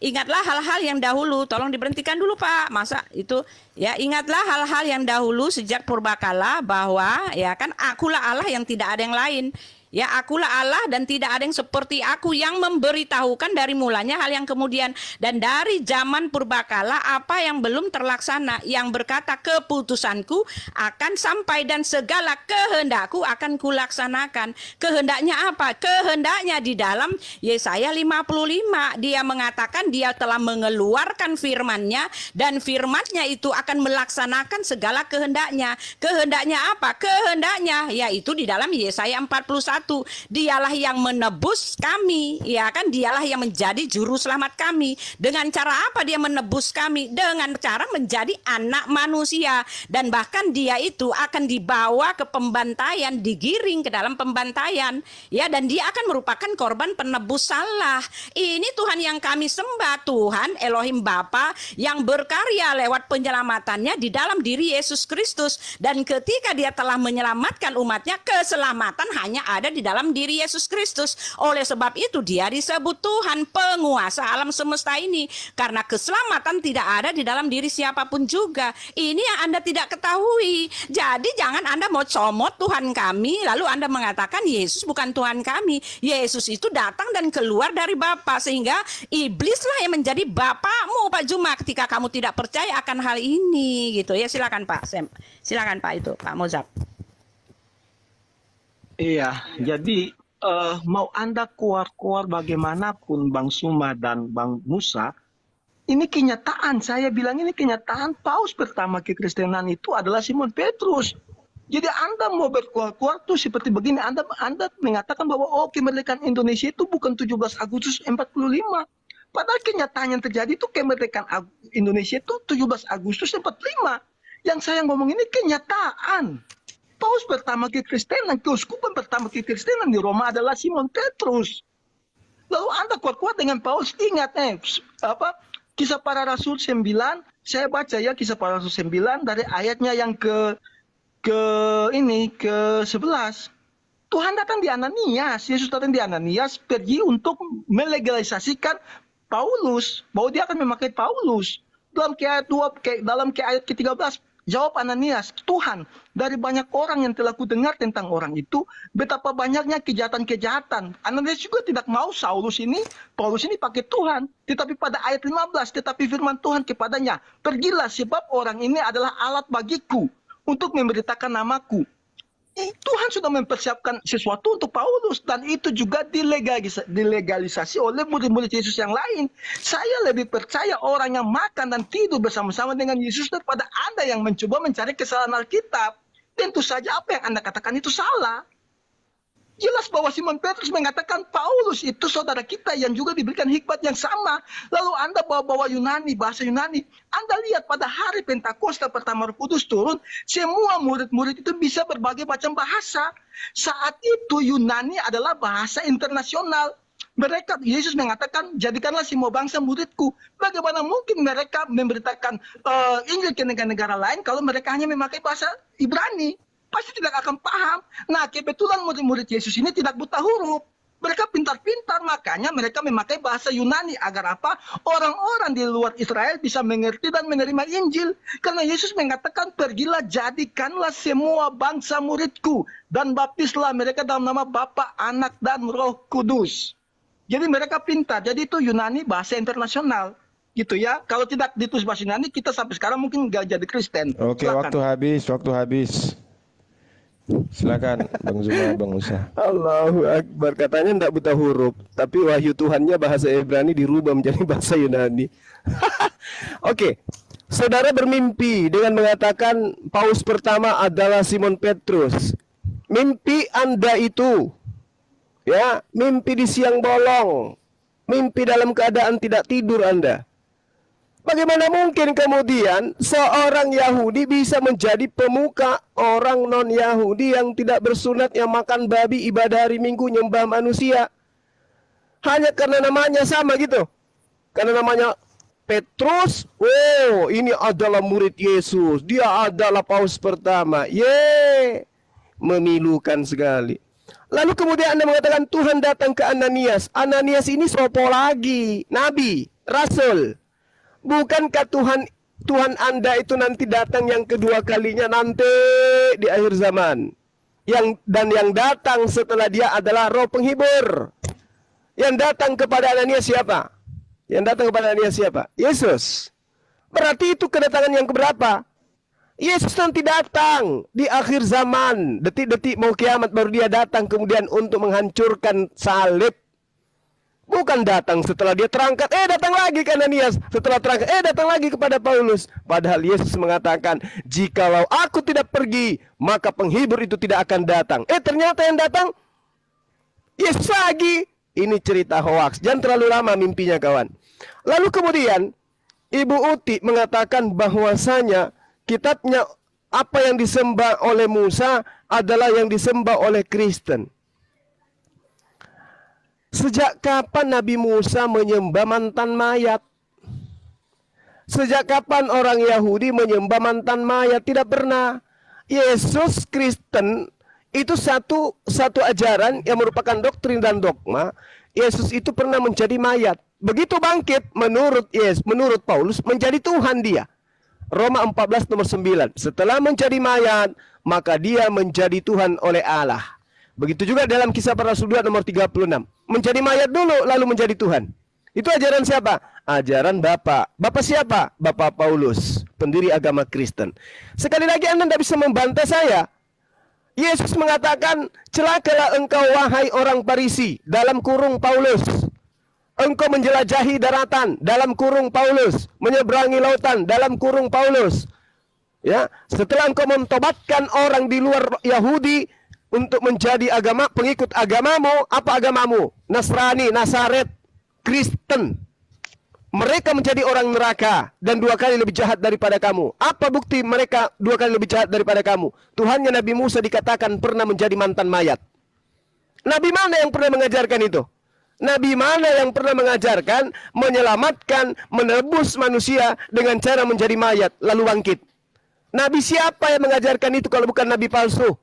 9, ingatlah hal-hal yang dahulu. Tolong diberhentikan dulu, Pak. Masa itu ya, ingatlah hal-hal yang dahulu sejak purbakala bahwa ya kan akulah Allah yang tidak ada yang lain Ya akulah Allah dan tidak ada yang seperti aku yang memberitahukan dari mulanya hal yang kemudian dan dari zaman purbakala apa yang belum terlaksana yang berkata keputusanku akan sampai dan segala kehendakku akan kulaksanakan. Kehendaknya apa? Kehendaknya di dalam Yesaya 55 dia mengatakan dia telah mengeluarkan firman-nya dan firman-nya itu akan melaksanakan segala kehendaknya. Kehendaknya apa? Kehendaknya yaitu di dalam Yesaya 41 satu. Dialah yang menebus kami, ya kan? Dialah yang menjadi juru selamat kami. Dengan cara apa dia menebus kami? Dengan cara menjadi anak manusia dan bahkan dia itu akan dibawa ke pembantaian, digiring ke dalam pembantaian, ya dan dia akan merupakan korban penebus salah. Ini Tuhan yang kami sembah, Tuhan Elohim Bapa yang berkarya lewat penyelamatannya di dalam diri Yesus Kristus dan ketika dia telah menyelamatkan umatnya, keselamatan hanya ada di dalam diri Yesus Kristus. Oleh sebab itu dia disebut Tuhan penguasa alam semesta ini. Karena keselamatan tidak ada di dalam diri siapapun juga. Ini yang Anda tidak ketahui. Jadi jangan Anda mau comot Tuhan kami lalu Anda mengatakan Yesus bukan Tuhan kami. Yesus itu datang dan keluar dari Bapa sehingga iblislah yang menjadi bapakmu Pak Juma ketika kamu tidak percaya akan hal ini gitu ya silakan Pak Sem silakan Pak itu Pak Mozab. Iya. iya, jadi uh, mau Anda keluar-keluar bagaimanapun Bang Suma dan Bang Musa, ini kenyataan, saya bilang ini kenyataan paus pertama kekristenan itu adalah Simon Petrus. Jadi Anda mau berkuar-kuar tuh seperti begini, Anda Anda mengatakan bahwa oh kemerdekaan Indonesia itu bukan 17 Agustus 45. Padahal kenyataan yang terjadi itu kemerdekaan Indonesia itu 17 Agustus 45. Yang saya ngomong ini kenyataan paus pertama dan keuskupan pertama kekristenan di Roma adalah Simon Petrus. Lalu Anda kuat-kuat dengan paus, ingat eh apa kisah para rasul 9, saya baca ya kisah para rasul 9 dari ayatnya yang ke ke ini ke 11. Tuhan datang di Ananias, Yesus datang di Ananias pergi untuk melegalisasikan Paulus, bahwa dia akan memakai Paulus. Dalam ayat 2, ke, dalam ke ayat ke-13, Jawab Ananias, Tuhan, dari banyak orang yang telah kudengar tentang orang itu, betapa banyaknya kejahatan-kejahatan. Ananias juga tidak mau Saulus ini, Paulus ini pakai Tuhan. Tetapi pada ayat 15, tetapi firman Tuhan kepadanya, pergilah sebab orang ini adalah alat bagiku untuk memberitakan namaku. Tuhan sudah mempersiapkan sesuatu untuk Paulus dan itu juga dilegalisasi oleh murid-murid Yesus yang lain. Saya lebih percaya orang yang makan dan tidur bersama-sama dengan Yesus daripada Anda yang mencoba mencari kesalahan Alkitab. Tentu saja apa yang Anda katakan itu salah. Jelas bahwa Simon Petrus mengatakan Paulus itu saudara kita yang juga diberikan hikmat yang sama. Lalu Anda bawa-bawa Yunani, bahasa Yunani. Anda lihat pada hari Pentakosta pertama Roh Kudus turun, semua murid-murid itu bisa berbagai macam bahasa. Saat itu Yunani adalah bahasa internasional. Mereka, Yesus mengatakan, jadikanlah semua bangsa muridku. Bagaimana mungkin mereka memberitakan uh, Injil ke negara-negara lain kalau mereka hanya memakai bahasa Ibrani? pasti tidak akan paham. Nah, kebetulan murid-murid Yesus ini tidak buta huruf. Mereka pintar-pintar, makanya mereka memakai bahasa Yunani agar apa? Orang-orang di luar Israel bisa mengerti dan menerima Injil. Karena Yesus mengatakan, pergilah jadikanlah semua bangsa muridku. Dan baptislah mereka dalam nama Bapa, Anak, dan Roh Kudus. Jadi mereka pintar. Jadi itu Yunani bahasa internasional gitu ya. Kalau tidak ditulis bahasa Yunani, kita sampai sekarang mungkin nggak jadi Kristen. Oke, Silahkan. waktu habis, waktu habis. Silakan Bang Zuma, Bang Musa. Allahu Akbar. Katanya tidak buta huruf, tapi wahyu Tuhannya bahasa Ibrani dirubah menjadi bahasa Yunani. Oke. Okay. Saudara bermimpi dengan mengatakan paus pertama adalah Simon Petrus. Mimpi Anda itu ya, mimpi di siang bolong, mimpi dalam keadaan tidak tidur Anda. Bagaimana mungkin kemudian seorang Yahudi bisa menjadi pemuka orang non-Yahudi yang tidak bersunat, yang makan babi, ibadah hari minggu, nyembah manusia? Hanya karena namanya sama gitu. Karena namanya Petrus, oh ini adalah murid Yesus. Dia adalah paus pertama. Ye, memilukan sekali. Lalu kemudian Anda mengatakan Tuhan datang ke Ananias. Ananias ini sopo lagi? Nabi, Rasul. Bukankah Tuhan Tuhan Anda itu nanti datang yang kedua kalinya nanti di akhir zaman. Yang dan yang datang setelah dia adalah roh penghibur. Yang datang kepada Anania siapa? Yang datang kepada Anania siapa? Yesus. Berarti itu kedatangan yang keberapa? Yesus nanti datang di akhir zaman. Detik-detik mau kiamat baru dia datang kemudian untuk menghancurkan salib Bukan datang setelah dia terangkat, eh datang lagi ke Ananias. Setelah terangkat, eh datang lagi kepada Paulus. Padahal Yesus mengatakan, jikalau aku tidak pergi, maka penghibur itu tidak akan datang. Eh ternyata yang datang, Yesus lagi. Ini cerita hoax. Jangan terlalu lama mimpinya kawan. Lalu kemudian, Ibu Uti mengatakan bahwasanya kitabnya apa yang disembah oleh Musa adalah yang disembah oleh Kristen. Sejak kapan Nabi Musa menyembah mantan mayat? Sejak kapan orang Yahudi menyembah mantan mayat? Tidak pernah. Yesus Kristen itu satu satu ajaran yang merupakan doktrin dan dogma. Yesus itu pernah menjadi mayat. Begitu bangkit menurut Yes, menurut Paulus menjadi Tuhan dia. Roma 14 nomor 9. Setelah menjadi mayat, maka dia menjadi Tuhan oleh Allah. Begitu juga dalam kisah para rasul 2 nomor 36 menjadi mayat dulu lalu menjadi Tuhan. Itu ajaran siapa? Ajaran Bapak. Bapak siapa? Bapak Paulus, pendiri agama Kristen. Sekali lagi Anda tidak bisa membantah saya. Yesus mengatakan, celakalah engkau wahai orang Parisi, dalam kurung Paulus. Engkau menjelajahi daratan dalam kurung Paulus, menyeberangi lautan dalam kurung Paulus. Ya, setelah engkau mentobatkan orang di luar Yahudi, untuk menjadi agama pengikut agamamu apa agamamu Nasrani Nasaret Kristen mereka menjadi orang neraka dan dua kali lebih jahat daripada kamu apa bukti mereka dua kali lebih jahat daripada kamu Tuhannya Nabi Musa dikatakan pernah menjadi mantan mayat Nabi mana yang pernah mengajarkan itu Nabi mana yang pernah mengajarkan menyelamatkan menebus manusia dengan cara menjadi mayat lalu bangkit Nabi siapa yang mengajarkan itu kalau bukan nabi palsu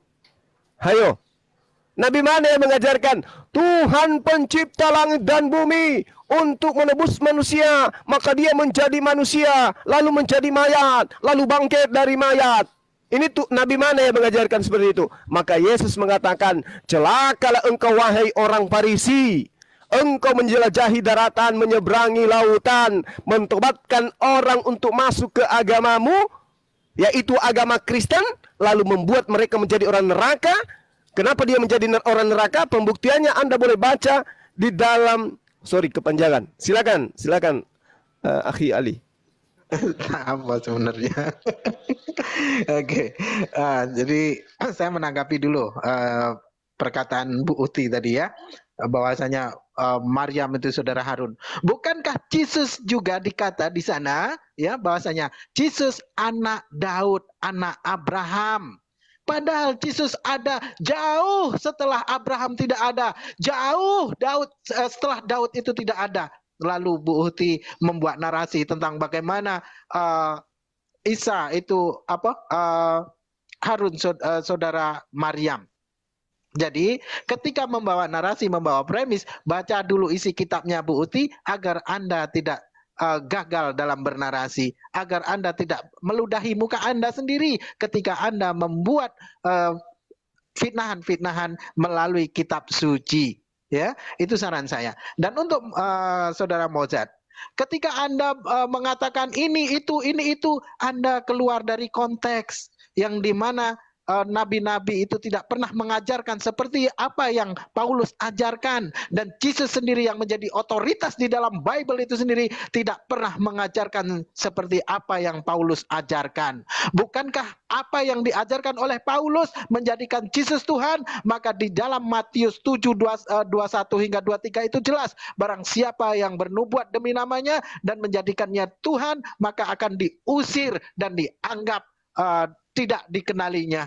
Hayo. Nabi mana yang mengajarkan Tuhan pencipta langit dan bumi untuk menebus manusia maka dia menjadi manusia lalu menjadi mayat lalu bangkit dari mayat ini tuh Nabi mana yang mengajarkan seperti itu maka Yesus mengatakan celakalah engkau wahai orang Farisi. Engkau menjelajahi daratan, menyeberangi lautan, mentobatkan orang untuk masuk ke agamamu, yaitu agama Kristen lalu membuat mereka menjadi orang neraka. Kenapa dia menjadi orang neraka? Pembuktiannya Anda boleh baca di dalam sorry kepanjangan. Silakan, silakan uh, Akhi Ali. Apa sebenarnya? Oke, okay. uh, eh, jadi saya menanggapi dulu uh, perkataan Bu Uti tadi ya bahwasanya Eh, Maryam itu saudara Harun. Bukankah Yesus juga dikata di sana ya bahasanya Yesus anak Daud, anak Abraham. Padahal Yesus ada jauh setelah Abraham tidak ada, jauh Daud eh, setelah Daud itu tidak ada. Lalu Bu Uti membuat narasi tentang bagaimana uh, Isa itu apa uh, Harun saudara Maryam. Jadi ketika membawa narasi, membawa premis, baca dulu isi kitabnya Bu Uti agar Anda tidak uh, gagal dalam bernarasi, agar Anda tidak meludahi muka Anda sendiri ketika Anda membuat fitnahan eh, fitnahan-fitnahan melalui kitab suci. Ya, itu saran saya. Dan untuk uh, saudara Mozart, ketika Anda uh, mengatakan ini itu ini itu, Anda keluar dari konteks yang dimana Eh, nabi-nabi itu tidak pernah mengajarkan seperti apa yang Paulus ajarkan dan Yesus sendiri yang menjadi otoritas di dalam Bible itu sendiri tidak pernah mengajarkan seperti apa yang Paulus ajarkan. Bukankah apa yang diajarkan oleh Paulus menjadikan Yesus Tuhan? Maka di dalam Matius 7 21 eh, hingga 23 itu jelas barang siapa yang bernubuat demi namanya dan menjadikannya Tuhan maka akan diusir dan dianggap uh, tidak dikenalinya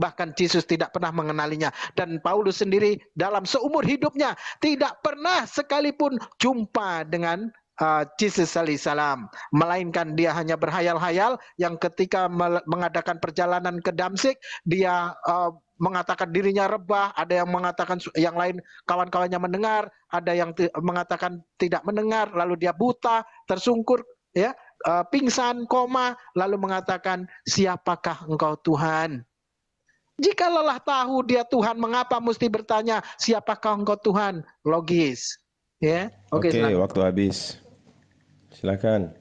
bahkan Yesus tidak pernah mengenalinya dan Paulus sendiri dalam seumur hidupnya tidak pernah sekalipun jumpa dengan uh, Yesus salam melainkan dia hanya berhayal-hayal yang ketika mengadakan perjalanan ke Damsik dia uh, mengatakan dirinya rebah, ada yang mengatakan yang lain kawan-kawannya mendengar, ada yang mengatakan tidak mendengar, lalu dia buta, tersungkur, ya, uh, pingsan, koma, lalu mengatakan siapakah engkau Tuhan? Jika lelah tahu dia Tuhan, mengapa mesti bertanya siapakah engkau Tuhan? Logis. Ya. Oke, okay, okay waktu habis. Silakan.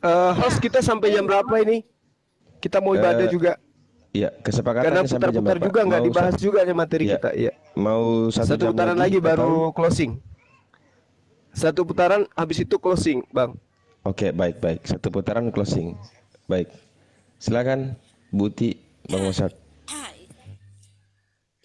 Uh, host kita sampai jam berapa ini? Kita mau ibadah uh, juga. Iya, kesepakatan Karena putar-putar juga nggak dibahas satu, juga ya materi ya, kita. Iya. Mau satu, satu putaran lagi, lagi baru closing. Satu putaran habis itu closing, Bang. Oke, okay, baik baik. Satu putaran closing. Baik. Silakan Buti Bang Musak. Ah, iya.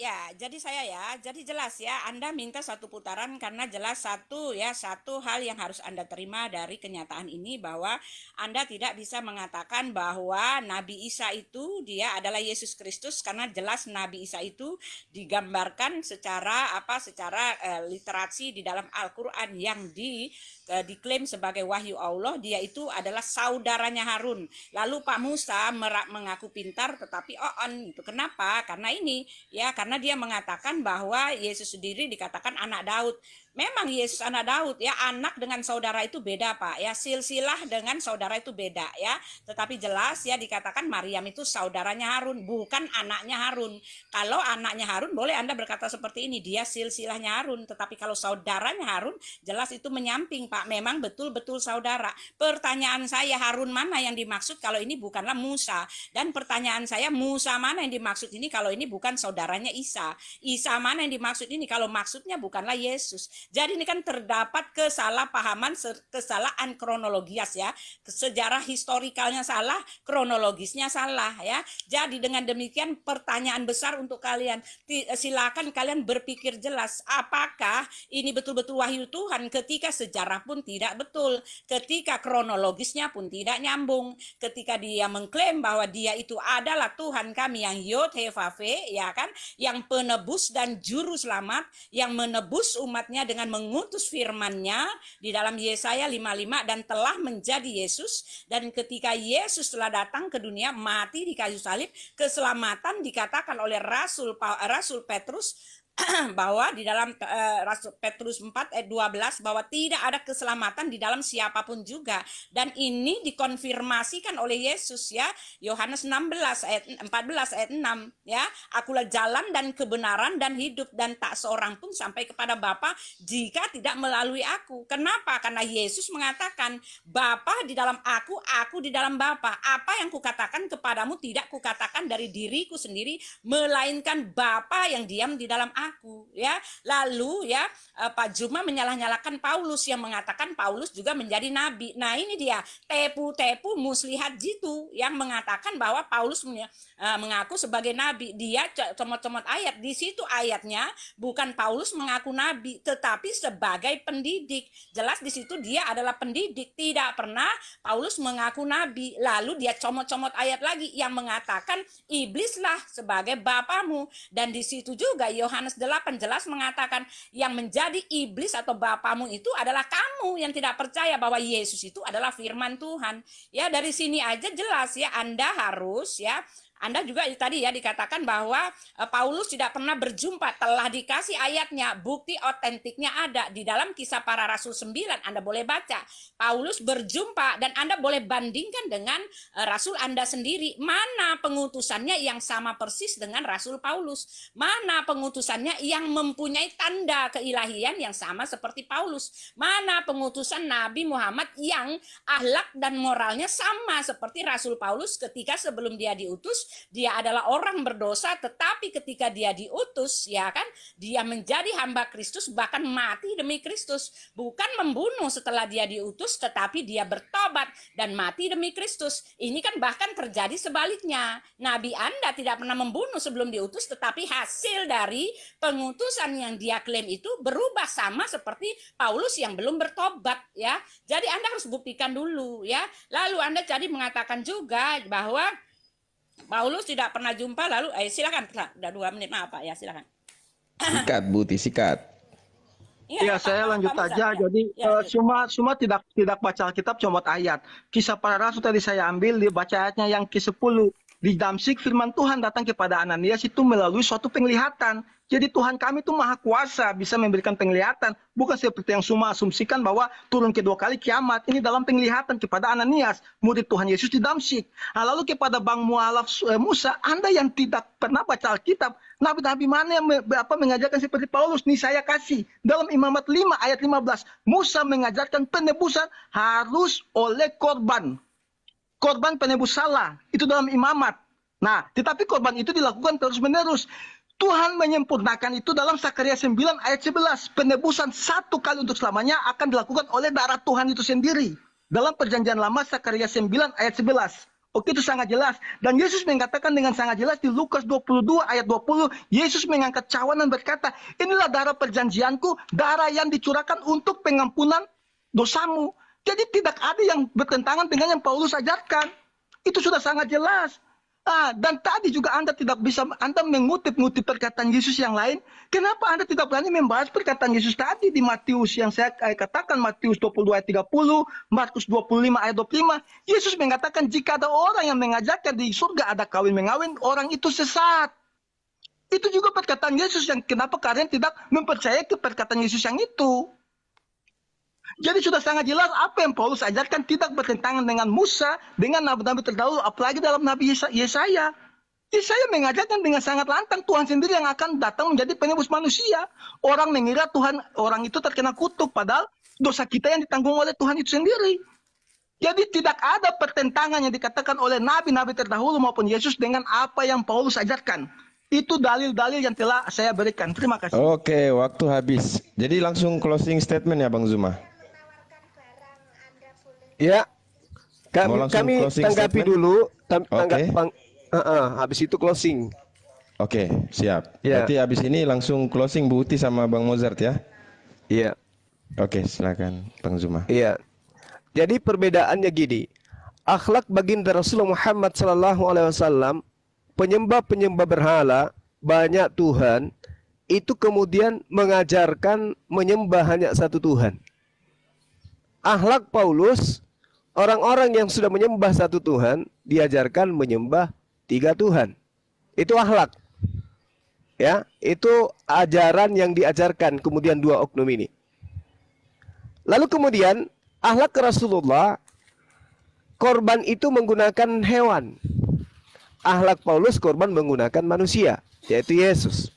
Ya, jadi saya ya, jadi jelas ya, Anda minta satu putaran karena jelas satu ya, satu hal yang harus Anda terima dari kenyataan ini bahwa Anda tidak bisa mengatakan bahwa Nabi Isa itu dia adalah Yesus Kristus karena jelas Nabi Isa itu digambarkan secara apa secara e, literasi di dalam Al-Qur'an yang di e, diklaim sebagai wahyu Allah, dia itu adalah saudaranya Harun. Lalu Pak Musa mengaku pintar tetapi oh on itu kenapa? Karena ini ya karena dia mengatakan bahwa Yesus sendiri dikatakan anak Daud memang Yesus anak Daud ya anak dengan saudara itu beda Pak ya silsilah dengan saudara itu beda ya tetapi jelas ya dikatakan Maryam itu saudaranya Harun bukan anaknya Harun kalau anaknya Harun boleh Anda berkata seperti ini dia silsilahnya Harun tetapi kalau saudaranya Harun jelas itu menyamping Pak memang betul-betul saudara pertanyaan saya Harun mana yang dimaksud kalau ini bukanlah Musa dan pertanyaan saya Musa mana yang dimaksud ini kalau ini bukan saudaranya Isa Isa mana yang dimaksud ini kalau maksudnya bukanlah Yesus jadi ini kan terdapat kesalahpahaman, kesalahan kronologis ya. Sejarah historikalnya salah, kronologisnya salah ya. Jadi dengan demikian pertanyaan besar untuk kalian. Silakan kalian berpikir jelas apakah ini betul-betul wahyu Tuhan ketika sejarah pun tidak betul, ketika kronologisnya pun tidak nyambung, ketika dia mengklaim bahwa dia itu adalah Tuhan kami yang Yod Hevave ya kan, yang penebus dan juru selamat yang menebus umatnya dengan dengan mengutus firman-Nya di dalam Yesaya 55 dan telah menjadi Yesus dan ketika Yesus telah datang ke dunia mati di kayu salib keselamatan dikatakan oleh Rasul Rasul Petrus bahwa di dalam eh, Rasul Petrus 4 ayat eh, 12 bahwa tidak ada keselamatan di dalam siapapun juga dan ini dikonfirmasikan oleh Yesus ya Yohanes 16 ayat 14 ayat 6 ya akulah jalan dan kebenaran dan hidup dan tak seorang pun sampai kepada Bapa jika tidak melalui aku kenapa karena Yesus mengatakan Bapa di dalam aku aku di dalam Bapa apa yang kukatakan kepadamu tidak kukatakan dari diriku sendiri melainkan Bapa yang diam di dalam aku aku ya lalu ya eh, Pak Juma menyalah-nyalakan Paulus yang mengatakan Paulus juga menjadi nabi nah ini dia tepu-tepu muslihat jitu yang mengatakan bahwa Paulus eh, mengaku sebagai nabi dia comot-comot ayat di situ ayatnya bukan Paulus mengaku nabi tetapi sebagai pendidik jelas di situ dia adalah pendidik tidak pernah Paulus mengaku nabi lalu dia comot-comot ayat lagi yang mengatakan iblislah sebagai bapamu dan di situ juga Yohanes 8 jelas mengatakan yang menjadi iblis atau bapamu itu adalah kamu yang tidak percaya bahwa Yesus itu adalah firman Tuhan. Ya dari sini aja jelas ya Anda harus ya anda juga tadi ya dikatakan bahwa eh, Paulus tidak pernah berjumpa, telah dikasih ayatnya, bukti otentiknya ada di dalam kisah para rasul 9, Anda boleh baca. Paulus berjumpa dan Anda boleh bandingkan dengan eh, rasul Anda sendiri, mana pengutusannya yang sama persis dengan rasul Paulus, mana pengutusannya yang mempunyai tanda keilahian yang sama seperti Paulus, mana pengutusan Nabi Muhammad yang ahlak dan moralnya sama seperti rasul Paulus ketika sebelum dia diutus dia adalah orang berdosa, tetapi ketika dia diutus, ya kan, dia menjadi hamba Kristus, bahkan mati demi Kristus, bukan membunuh setelah dia diutus, tetapi dia bertobat dan mati demi Kristus. Ini kan bahkan terjadi sebaliknya. Nabi Anda tidak pernah membunuh sebelum diutus, tetapi hasil dari pengutusan yang dia klaim itu berubah sama seperti Paulus yang belum bertobat, ya. Jadi Anda harus buktikan dulu, ya. Lalu Anda jadi mengatakan juga bahwa Paulus tidak pernah jumpa lalu eh silakan sudah dua menit maaf Pak ya silakan. Sikat Buti sikat. Iya, iya ya, saya lanjut aja. Jadi ya, uh, cuma cuma tidak tidak baca Alkitab cuma ayat. Kisah para rasul tadi saya ambil dia baca ayatnya yang ke-10. Di Damsik firman Tuhan datang kepada Ananias itu melalui suatu penglihatan. Jadi Tuhan kami itu maha kuasa, bisa memberikan penglihatan. Bukan seperti yang semua asumsikan bahwa turun kedua kali kiamat. Ini dalam penglihatan kepada Ananias, murid Tuhan Yesus di Damsyik. Nah, lalu kepada Bang Mualaf eh, Musa, Anda yang tidak pernah baca Alkitab, Nabi-nabi mana yang apa, mengajarkan seperti Paulus? Nih saya kasih. Dalam Imamat 5 ayat 15, Musa mengajarkan penebusan harus oleh korban. Korban penebus salah. Itu dalam imamat. Nah, tetapi korban itu dilakukan terus-menerus. Tuhan menyempurnakan itu dalam Sakaria 9 ayat 11. Penebusan satu kali untuk selamanya akan dilakukan oleh darah Tuhan itu sendiri. Dalam perjanjian lama Sakaria 9 ayat 11. Oke itu sangat jelas. Dan Yesus mengatakan dengan sangat jelas di Lukas 22 ayat 20. Yesus mengangkat cawan dan berkata, inilah darah perjanjianku, darah yang dicurahkan untuk pengampunan dosamu. Jadi tidak ada yang bertentangan dengan yang Paulus ajarkan. Itu sudah sangat jelas. Ah, dan tadi juga Anda tidak bisa, Anda mengutip-ngutip perkataan Yesus yang lain. Kenapa Anda tidak berani membahas perkataan Yesus tadi di Matius yang saya eh, katakan, Matius 22 ayat 30, Markus 25 ayat 25. Yesus mengatakan, jika ada orang yang mengajarkan di surga ada kawin-mengawin, orang itu sesat. Itu juga perkataan Yesus yang kenapa kalian tidak mempercayai ke perkataan Yesus yang itu. Jadi sudah sangat jelas apa yang Paulus ajarkan tidak bertentangan dengan Musa, dengan nabi-nabi terdahulu, apalagi dalam Nabi Yesaya. Yesaya mengajarkan dengan sangat lantang Tuhan sendiri yang akan datang menjadi penebus manusia. Orang mengira Tuhan orang itu terkena kutuk, padahal dosa kita yang ditanggung oleh Tuhan itu sendiri. Jadi tidak ada pertentangan yang dikatakan oleh nabi-nabi terdahulu maupun Yesus dengan apa yang Paulus ajarkan. Itu dalil-dalil yang telah saya berikan. Terima kasih. Oke, waktu habis. Jadi langsung closing statement ya Bang Zuma. Ya, kami, kami tanggapi statement? dulu. Tam, tanggap, okay. uh, uh, habis itu closing. Oke, okay, siap. Yeah. Berarti habis ini langsung closing bukti sama Bang Mozart ya? Iya. Oke, okay, silakan Bang Zuma. Iya. Jadi perbedaannya gini. Akhlak baginda Rasulullah Muhammad sallallahu alaihi wasallam, penyembah-penyembah berhala, banyak tuhan, itu kemudian mengajarkan menyembah hanya satu Tuhan. Akhlak Paulus Orang-orang yang sudah menyembah satu Tuhan diajarkan menyembah tiga Tuhan. Itu akhlak. Ya, itu ajaran yang diajarkan kemudian dua oknum ini. Lalu kemudian akhlak Rasulullah korban itu menggunakan hewan. Akhlak Paulus korban menggunakan manusia, yaitu Yesus.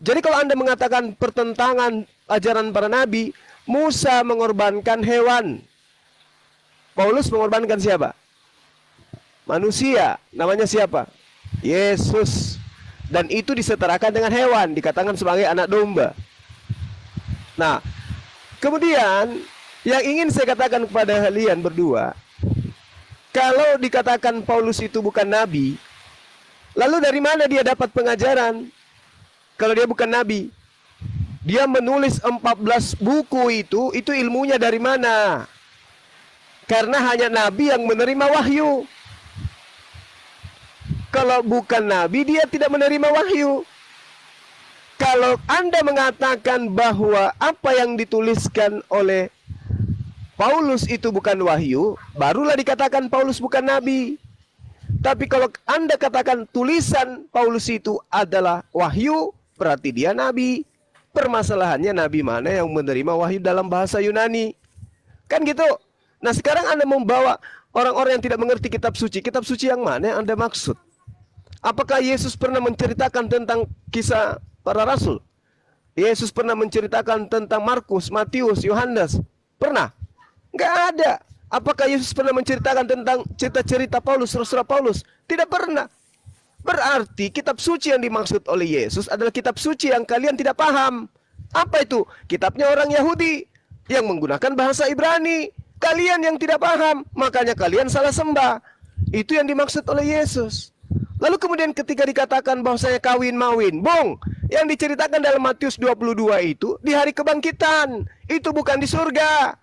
Jadi kalau Anda mengatakan pertentangan ajaran para nabi, Musa mengorbankan hewan, Paulus mengorbankan siapa? Manusia. Namanya siapa? Yesus. Dan itu disetarakan dengan hewan, dikatakan sebagai anak domba. Nah, kemudian yang ingin saya katakan kepada kalian berdua, kalau dikatakan Paulus itu bukan nabi, lalu dari mana dia dapat pengajaran? Kalau dia bukan nabi, dia menulis 14 buku itu, itu ilmunya dari mana? Karena hanya Nabi yang menerima wahyu. Kalau bukan Nabi, dia tidak menerima wahyu. Kalau Anda mengatakan bahwa apa yang dituliskan oleh Paulus itu bukan wahyu, barulah dikatakan Paulus bukan nabi. Tapi kalau Anda katakan tulisan Paulus itu adalah wahyu, berarti dia nabi. Permasalahannya nabi mana yang menerima wahyu dalam bahasa Yunani? Kan gitu. Nah sekarang Anda membawa orang-orang yang tidak mengerti kitab suci. Kitab suci yang mana yang Anda maksud? Apakah Yesus pernah menceritakan tentang kisah para rasul? Yesus pernah menceritakan tentang Markus, Matius, Yohanes? Pernah? Enggak ada. Apakah Yesus pernah menceritakan tentang cerita-cerita Paulus, rasul Paulus? Tidak pernah. Berarti kitab suci yang dimaksud oleh Yesus adalah kitab suci yang kalian tidak paham. Apa itu? Kitabnya orang Yahudi yang menggunakan bahasa Ibrani. Kalian yang tidak paham, makanya kalian salah sembah. Itu yang dimaksud oleh Yesus. Lalu kemudian ketika dikatakan bahwa saya kawin mawin, bung, yang diceritakan dalam Matius 22 itu di hari kebangkitan, itu bukan di surga.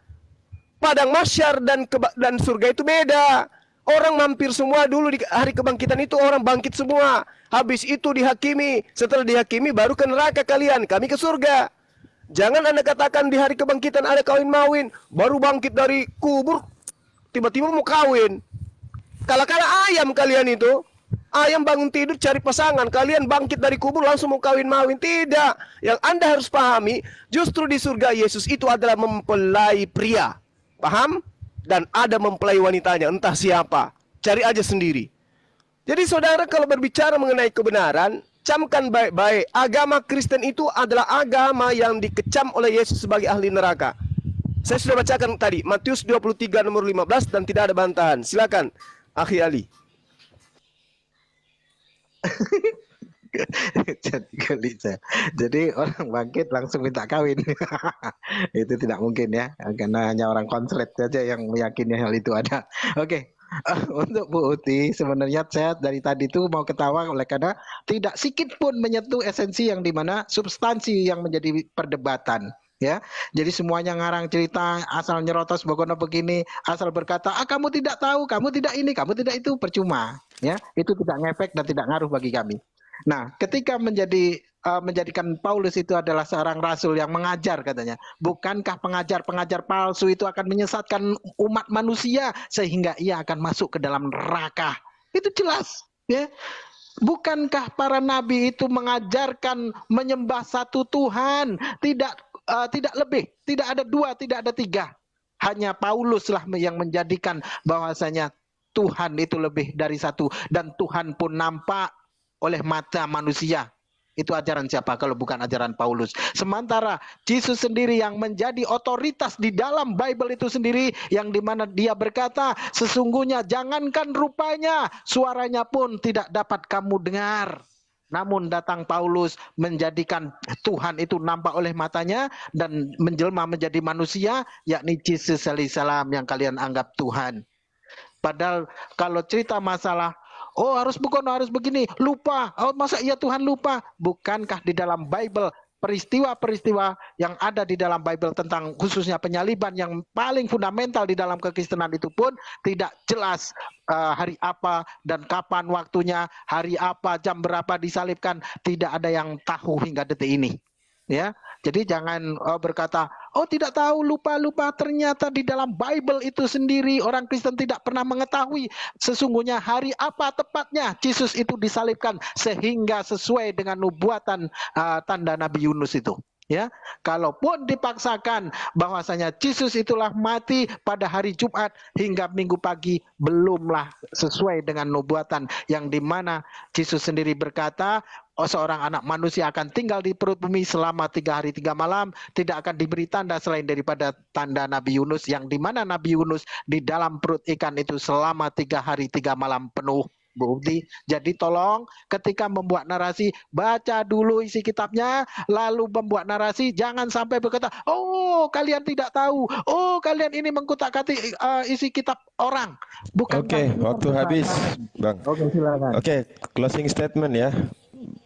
Padang masyar dan dan surga itu beda. Orang mampir semua dulu di hari kebangkitan itu orang bangkit semua. Habis itu dihakimi, setelah dihakimi baru ke neraka kalian, kami ke surga. Jangan Anda katakan di hari kebangkitan ada kawin mawin, baru bangkit dari kubur tiba-tiba mau kawin. Kala-kala ayam kalian itu, ayam bangun tidur cari pasangan, kalian bangkit dari kubur langsung mau kawin mawin. Tidak. Yang Anda harus pahami, justru di surga Yesus itu adalah mempelai pria. Paham? Dan ada mempelai wanitanya, entah siapa. Cari aja sendiri. Jadi saudara kalau berbicara mengenai kebenaran, camkan baik-baik. Agama Kristen itu adalah agama yang dikecam oleh Yesus sebagai ahli neraka. Saya sudah bacakan tadi Matius 23 nomor 15 dan tidak ada bantahan. Silakan, Akhi Ali. jadi Jadi orang bangkit langsung minta kawin. itu tidak mungkin ya, karena hanya orang konslet saja yang meyakini hal itu ada. Oke, untuk Bu Uti sebenarnya saya dari tadi itu mau ketawa oleh karena tidak sedikit pun menyentuh esensi yang dimana substansi yang menjadi perdebatan ya. Jadi semuanya ngarang cerita asal nyerotos bagaimana begini, asal berkata ah kamu tidak tahu, kamu tidak ini, kamu tidak itu percuma, ya. Itu tidak ngefek dan tidak ngaruh bagi kami. Nah, ketika menjadi uh, menjadikan Paulus itu adalah seorang rasul yang mengajar katanya. Bukankah pengajar-pengajar palsu itu akan menyesatkan umat manusia sehingga ia akan masuk ke dalam neraka? Itu jelas, ya. Bukankah para nabi itu mengajarkan menyembah satu Tuhan, tidak uh, tidak lebih, tidak ada dua, tidak ada tiga. Hanya Pauluslah yang menjadikan bahwasanya Tuhan itu lebih dari satu dan Tuhan pun nampak oleh mata manusia itu ajaran siapa kalau bukan ajaran Paulus? Sementara Yesus sendiri yang menjadi otoritas di dalam Bible itu sendiri yang dimana dia berkata sesungguhnya jangankan rupanya suaranya pun tidak dapat kamu dengar. Namun datang Paulus menjadikan Tuhan itu nampak oleh matanya dan menjelma menjadi manusia yakni Yesus alaihissalam yang kalian anggap Tuhan. Padahal kalau cerita masalah oh harus begono harus begini lupa oh masa iya Tuhan lupa bukankah di dalam Bible peristiwa-peristiwa yang ada di dalam Bible tentang khususnya penyaliban yang paling fundamental di dalam kekristenan itu pun tidak jelas uh, hari apa dan kapan waktunya, hari apa, jam berapa disalibkan, tidak ada yang tahu hingga detik ini. Ya, jadi jangan uh, berkata, oh tidak tahu, lupa-lupa. Ternyata di dalam Bible itu sendiri orang Kristen tidak pernah mengetahui sesungguhnya hari apa tepatnya Yesus itu disalibkan sehingga sesuai dengan nubuatan uh, tanda Nabi Yunus itu. Ya, kalaupun dipaksakan bahwasanya Yesus itulah mati pada hari Jumat hingga Minggu pagi belumlah sesuai dengan nubuatan yang mana Yesus sendiri berkata oh, seorang anak manusia akan tinggal di perut bumi selama tiga hari tiga malam tidak akan diberi tanda selain daripada tanda Nabi Yunus yang dimana Nabi Yunus di dalam perut ikan itu selama tiga hari tiga malam penuh Bu Uti, Jadi tolong ketika membuat narasi baca dulu isi kitabnya, lalu membuat narasi jangan sampai berkata, "Oh, kalian tidak tahu. Oh, kalian ini mengkutak kati uh, eh, isi kitab orang." Oke, okay, waktu habis, Bang. Oke, okay, silakan. Oke, okay, closing statement ya.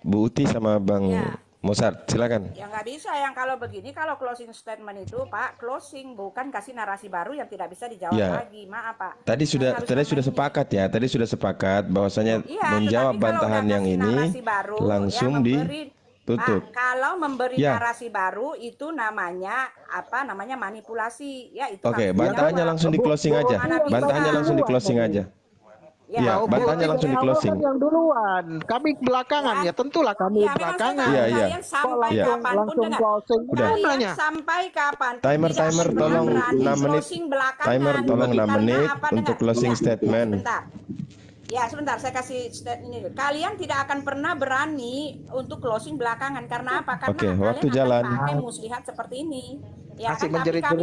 Bu Uti sama Bang Yeah. Musar, silakan. Ya nggak bisa yang kalau begini kalau closing statement itu Pak closing bukan kasih narasi baru yang tidak bisa dijawab ya. lagi. Maaf Pak. Tadi sudah tadi sudah ini. sepakat ya. Tadi sudah sepakat bahwasanya iya, ya, menjawab bantahan yang ini baru, langsung ya, di tutup. Pak, kalau memberi ya. narasi baru itu namanya apa namanya manipulasi ya itu. Oke, bantahannya langsung di closing aja. Bantahannya langsung di closing aja. Ya, ya oh, langsung di ya, closing. yang duluan, kami belakangan ya, ya tentulah kami ya, belakangan. Iya, iya. Sampai ya. kapan langsung dengar. closing. Udah. Nanya. Sampai kapan? Timer timer tolong 6 menit. Timer tolong 6 menit untuk closing iya, statement. Ya sebentar saya kasih ini kalian tidak akan pernah berani untuk closing belakangan karena apa? Karena okay, waktu kalian jalan. akan pakai muslihat seperti ini. Ya, Masih kan, menjerit bisa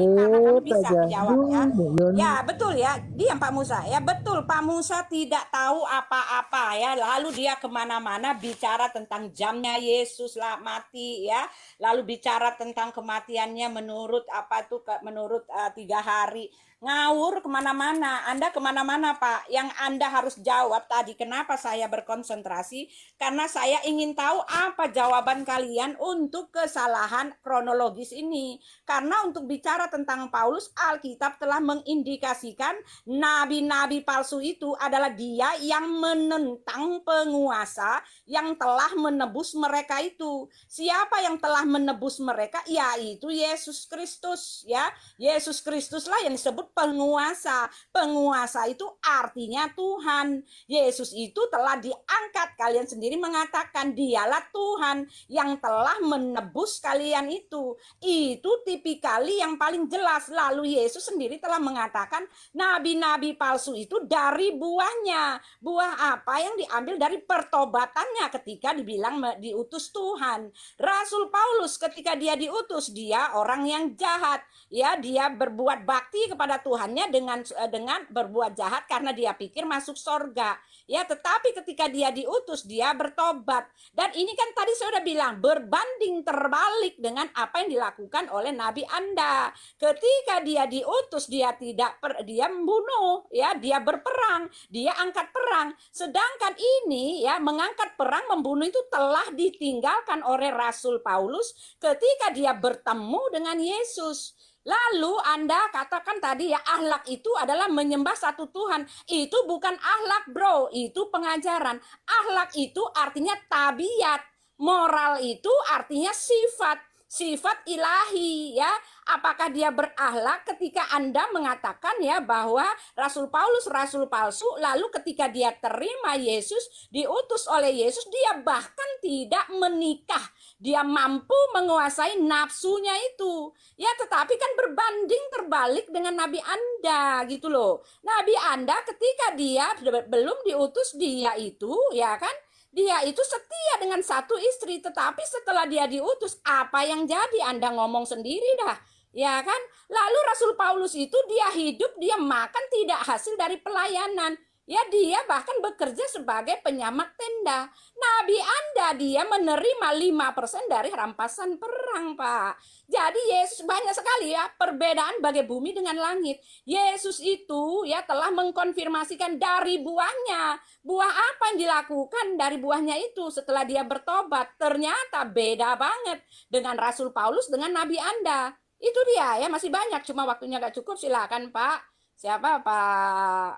aja. Jawabnya. Ya betul ya, diam Pak Musa. Ya betul Pak Musa tidak tahu apa-apa ya. Lalu dia kemana-mana bicara tentang jamnya Yesus lah mati ya. Lalu bicara tentang kematiannya menurut apa tuh menurut uh, tiga hari ngawur kemana-mana. Anda kemana-mana, Pak. Yang Anda harus jawab tadi, kenapa saya berkonsentrasi? Karena saya ingin tahu apa jawaban kalian untuk kesalahan kronologis ini. Karena untuk bicara tentang Paulus, Alkitab telah mengindikasikan nabi-nabi palsu itu adalah dia yang menentang penguasa yang telah menebus mereka itu. Siapa yang telah menebus mereka? Yaitu Yesus Kristus, ya. Yesus Kristuslah yang disebut penguasa. Penguasa itu artinya Tuhan. Yesus itu telah diangkat. Kalian sendiri mengatakan dialah Tuhan yang telah menebus kalian itu. Itu tipikali yang paling jelas. Lalu Yesus sendiri telah mengatakan nabi-nabi palsu itu dari buahnya. Buah apa yang diambil dari pertobatannya ketika dibilang diutus Tuhan. Rasul Paulus ketika dia diutus dia orang yang jahat. Ya, dia berbuat bakti kepada kepada Tuhannya dengan eh, dengan berbuat jahat karena dia pikir masuk sorga. Ya, tetapi ketika dia diutus dia bertobat. Dan ini kan tadi saya sudah bilang berbanding terbalik dengan apa yang dilakukan oleh nabi Anda. Ketika dia diutus dia tidak per, dia membunuh, ya, dia berperang, dia angkat perang. Sedangkan ini ya mengangkat perang membunuh itu telah ditinggalkan oleh Rasul Paulus ketika dia bertemu dengan Yesus. Lalu Anda katakan tadi ya ahlak itu adalah menyembah satu Tuhan. Itu bukan ahlak bro, itu pengajaran. Ahlak itu artinya tabiat. Moral itu artinya sifat. Sifat ilahi ya apakah dia berahlak ketika Anda mengatakan ya bahwa Rasul Paulus rasul palsu lalu ketika dia terima Yesus diutus oleh Yesus dia bahkan tidak menikah dia mampu menguasai nafsunya itu ya tetapi kan berbanding terbalik dengan nabi Anda gitu loh nabi Anda ketika dia belum diutus dia itu ya kan dia itu setia dengan satu istri, tetapi setelah dia diutus, apa yang jadi? Anda ngomong sendiri dah Ya kan? Lalu Rasul Paulus itu dia hidup, dia makan tidak hasil dari pelayanan. Ya dia bahkan bekerja sebagai penyamak tenda. Nabi Anda dia menerima 5% dari rampasan perang, Pak. Jadi Yesus banyak sekali ya perbedaan bagi bumi dengan langit. Yesus itu ya telah mengkonfirmasikan dari buahnya. Buah apa yang dilakukan dari buahnya itu setelah dia bertobat? Ternyata beda banget dengan Rasul Paulus dengan Nabi Anda. Itu dia ya masih banyak cuma waktunya nggak cukup silakan Pak. Siapa Pak?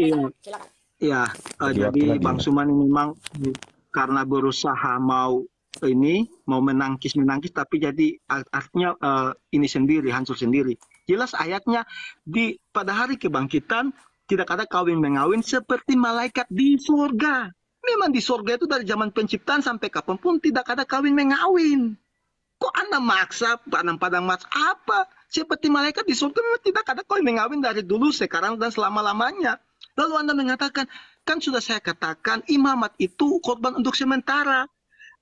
Iya. Silakan. ya uh, jadi Bang iya. Suman ini memang karena berusaha mau ini mau menangkis menangkis tapi jadi artinya uh, eh, ini sendiri hancur sendiri. Jelas ayatnya di pada hari kebangkitan tidak ada kawin mengawin seperti malaikat di surga. Memang di surga itu dari zaman penciptaan sampai kapanpun tidak ada kawin mengawin kok anda maksa padang padang mas apa seperti malaikat di surga kan tidak ada kau yang mengawin dari dulu sekarang dan selama lamanya lalu anda mengatakan kan sudah saya katakan imamat itu korban untuk sementara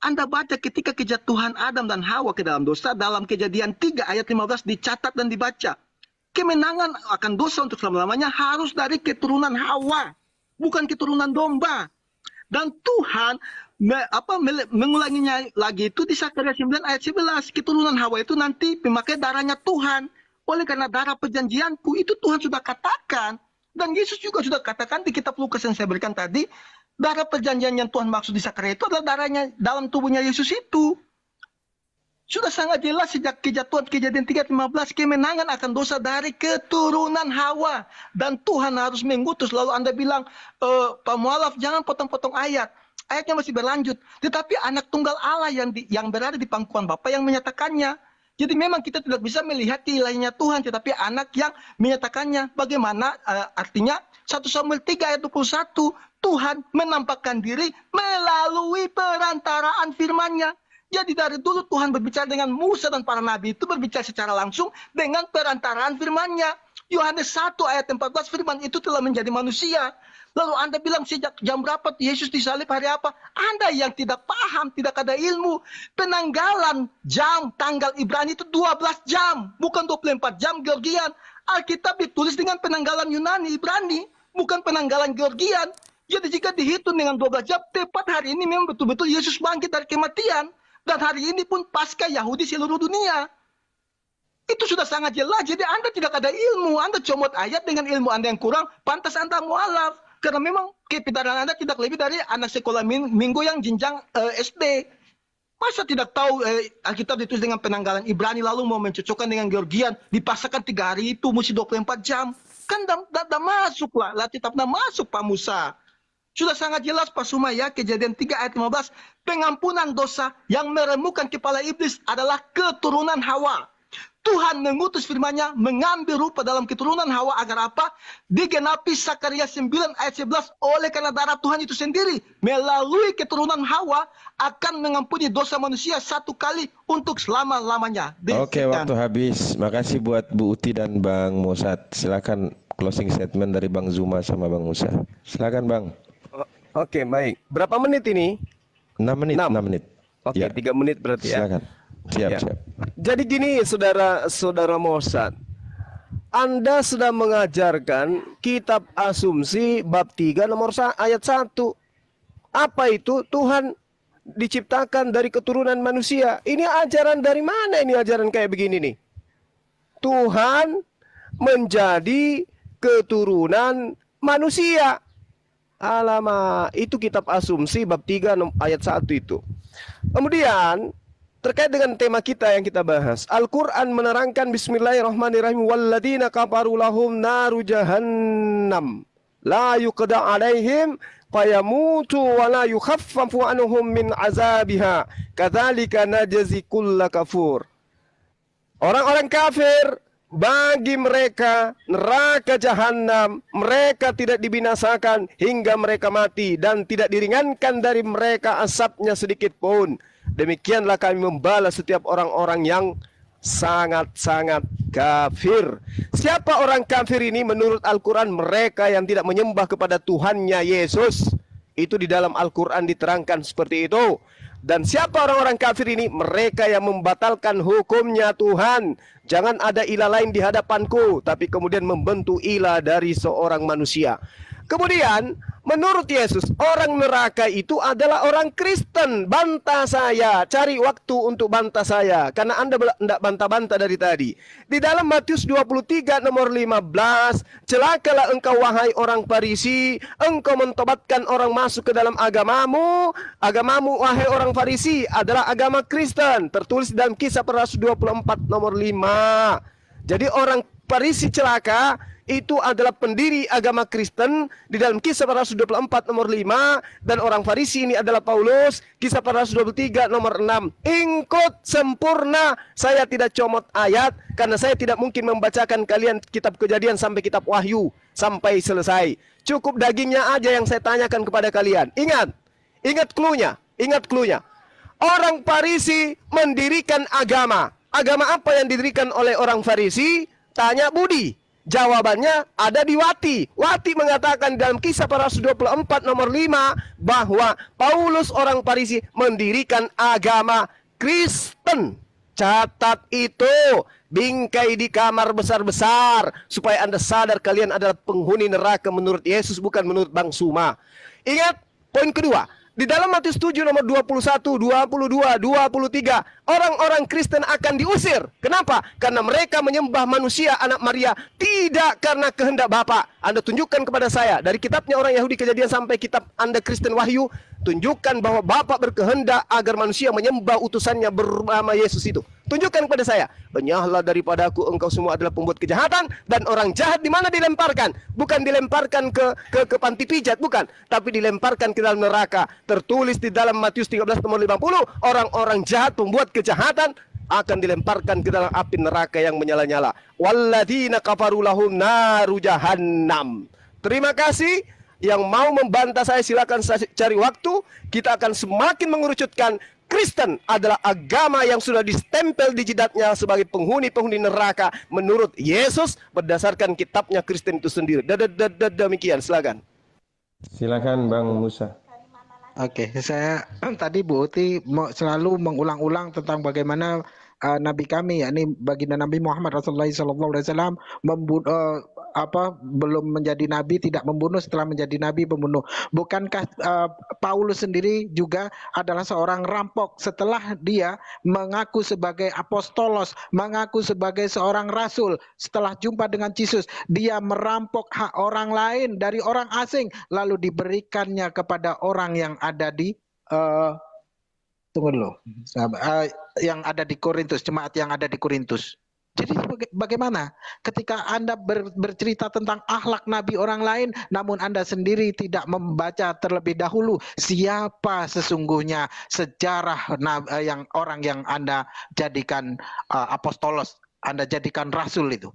anda baca ketika kejatuhan Adam dan Hawa ke dalam dosa dalam kejadian 3 ayat 15 dicatat dan dibaca. Kemenangan akan dosa untuk selama-lamanya harus dari keturunan Hawa, bukan keturunan domba. Dan Tuhan apa mengulanginya lagi itu di Sakaria 9 ayat 11 keturunan Hawa itu nanti memakai darahnya Tuhan oleh karena darah perjanjianku itu Tuhan sudah katakan dan Yesus juga sudah katakan di kitab Lukas yang saya berikan tadi darah perjanjian yang Tuhan maksud di Sakaria itu adalah darahnya dalam tubuhnya Yesus itu sudah sangat jelas sejak kejatuhan kejadian 3.15 kemenangan akan dosa dari keturunan Hawa dan Tuhan harus mengutus lalu Anda bilang e, Mualaf jangan potong-potong ayat ayatnya masih berlanjut. Tetapi anak tunggal Allah yang di, yang berada di pangkuan Bapa yang menyatakannya. Jadi memang kita tidak bisa melihat nilainya Tuhan, tetapi anak yang menyatakannya. Bagaimana uh, artinya 1 Samuel 3 ayat 21, Tuhan menampakkan diri melalui perantaraan firman-Nya. Jadi dari dulu Tuhan berbicara dengan Musa dan para nabi itu berbicara secara langsung dengan perantaraan firman-Nya. Yohanes 1 ayat 14 firman itu telah menjadi manusia Lalu Anda bilang sejak jam berapa Yesus disalib hari apa? Anda yang tidak paham, tidak ada ilmu. Penanggalan jam, tanggal Ibrani itu 12 jam. Bukan 24 jam Georgian. Alkitab ditulis dengan penanggalan Yunani, Ibrani. Bukan penanggalan Georgian. Jadi jika dihitung dengan 12 jam, tepat hari ini memang betul-betul Yesus bangkit dari kematian. Dan hari ini pun pasca Yahudi seluruh dunia. Itu sudah sangat jelas. Jadi Anda tidak ada ilmu. Anda comot ayat dengan ilmu Anda yang kurang. Pantas Anda mualaf karena memang kepintaran Anda tidak lebih dari anak sekolah minggu yang jenjang uh, eh, SD. Masa tidak tahu eh, Alkitab ditulis dengan penanggalan Ibrani lalu mau mencocokkan dengan Georgian, dipaksakan tiga hari itu mesti 24 jam. Kan tidak masuk lah, latih tidak masuk Pak Musa. Sudah sangat jelas Pak Suma ya, kejadian 3 ayat 15, pengampunan dosa yang meremukkan kepala iblis adalah keturunan Hawa. Tuhan mengutus firman-Nya mengambil rupa dalam keturunan Hawa agar apa? Digenapi Sakaria 9 ayat 11 oleh karena darah Tuhan itu sendiri melalui keturunan Hawa akan mengampuni dosa manusia satu kali untuk selama-lamanya. Oke, okay, waktu habis. Makasih buat Bu Uti dan Bang Musat. Silakan closing statement dari Bang Zuma sama Bang Musa. Silakan, Bang. Oke, okay, baik. Berapa menit ini? 6 menit, 6, 6 menit. Oke, okay, ya. 3 menit berarti ya. Silakan. ya. Siap, ya. siap. Jadi gini saudara-saudara Mossad. Anda sedang mengajarkan kitab asumsi bab 3 nomor ayat 1. Apa itu? Tuhan diciptakan dari keturunan manusia. Ini ajaran dari mana ini ajaran kayak begini nih? Tuhan menjadi keturunan manusia. Alamak, itu kitab asumsi bab 3 ayat 1 itu. Kemudian terkait dengan tema kita yang kita bahas. Al-Qur'an menerangkan bismillahirrahmanirrahim walladzina kafaru lahum naru jahannam la yuqda 'alaihim fayamutu wa la yukhaffafu anhum min azabiha kadzalika najzi kulla kafur. Orang-orang kafir bagi mereka neraka jahanam mereka tidak dibinasakan hingga mereka mati dan tidak diringankan dari mereka asapnya sedikit pun Demikianlah kami membalas setiap orang-orang yang sangat-sangat kafir. Siapa orang kafir ini menurut Al-Quran? Mereka yang tidak menyembah kepada Tuhannya Yesus. Itu di dalam Al-Quran diterangkan seperti itu. Dan siapa orang-orang kafir ini? Mereka yang membatalkan hukumnya Tuhan. Jangan ada ilah lain di hadapanku. Tapi kemudian membentuk ilah dari seorang manusia. Kemudian, menurut Yesus, orang neraka itu adalah orang Kristen. Bantah saya, cari waktu untuk bantah saya. Karena Anda tidak bantah-bantah dari tadi. Di dalam Matius 23 nomor 15, celakalah engkau wahai orang Farisi, engkau mentobatkan orang masuk ke dalam agamamu. Agamamu wahai orang Farisi adalah agama Kristen. Tertulis dalam kisah Rasul 24 nomor 5. Jadi orang Farisi celaka itu adalah pendiri agama Kristen di dalam kisah para Rasul 24 nomor 5 dan orang Farisi ini adalah Paulus kisah para Rasul 23 nomor 6 ingkut sempurna saya tidak comot ayat karena saya tidak mungkin membacakan kalian kitab kejadian sampai kitab wahyu sampai selesai cukup dagingnya aja yang saya tanyakan kepada kalian ingat ingat klunya ingat klunya orang Farisi mendirikan agama agama apa yang didirikan oleh orang Farisi tanya Budi Jawabannya ada di Wati. Wati mengatakan dalam kisah para 24 nomor 5 bahwa Paulus orang Parisi mendirikan agama Kristen. Catat itu bingkai di kamar besar-besar supaya Anda sadar kalian adalah penghuni neraka menurut Yesus bukan menurut Bang Suma. Ingat poin kedua, di dalam Matius 7 nomor 21, 22, 23, orang-orang Kristen akan diusir. Kenapa? Karena mereka menyembah manusia anak Maria tidak karena kehendak Bapak. Anda tunjukkan kepada saya dari kitabnya orang Yahudi kejadian sampai kitab Anda Kristen Wahyu, tunjukkan bahwa Bapak berkehendak agar manusia menyembah utusannya bernama Yesus itu. Tunjukkan kepada saya, benyahlah daripadaku engkau semua adalah pembuat kejahatan dan orang jahat di mana dilemparkan? Bukan dilemparkan ke, ke ke panti pijat, bukan, tapi dilemparkan ke dalam neraka. Tertulis di dalam Matius 13 50, orang-orang jahat pembuat kejahatan akan dilemparkan ke dalam api neraka yang menyala-nyala. Walladzina kafaru lahum naru jahannam. Terima kasih yang mau membantah saya silakan cari waktu. Kita akan semakin mengerucutkan Kristen adalah agama yang sudah distempel di jidatnya sebagai penghuni-penghuni neraka menurut Yesus berdasarkan kitabnya Kristen itu sendiri. Demikian, silakan. Silakan Bang Musa. Oke, okay, saya tadi Bu Uti selalu mengulang-ulang tentang bagaimana uh, Nabi kami yakni baginda Nabi Muhammad Rasulullah SAW membunuh, eh, apa belum menjadi nabi tidak membunuh setelah menjadi nabi membunuh. Bukankah uh, Paulus sendiri juga adalah seorang rampok setelah dia mengaku sebagai apostolos, mengaku sebagai seorang rasul, setelah jumpa dengan Yesus, dia merampok hak orang lain dari orang asing lalu diberikannya kepada orang yang ada di uh, tunggu dulu. Uh, yang ada di Korintus, jemaat yang ada di Korintus. Jadi bagaimana ketika Anda ber, bercerita tentang akhlak Nabi orang lain namun Anda sendiri tidak membaca terlebih dahulu siapa sesungguhnya sejarah eh, yang orang yang Anda jadikan uh, apostolos, Anda jadikan rasul itu.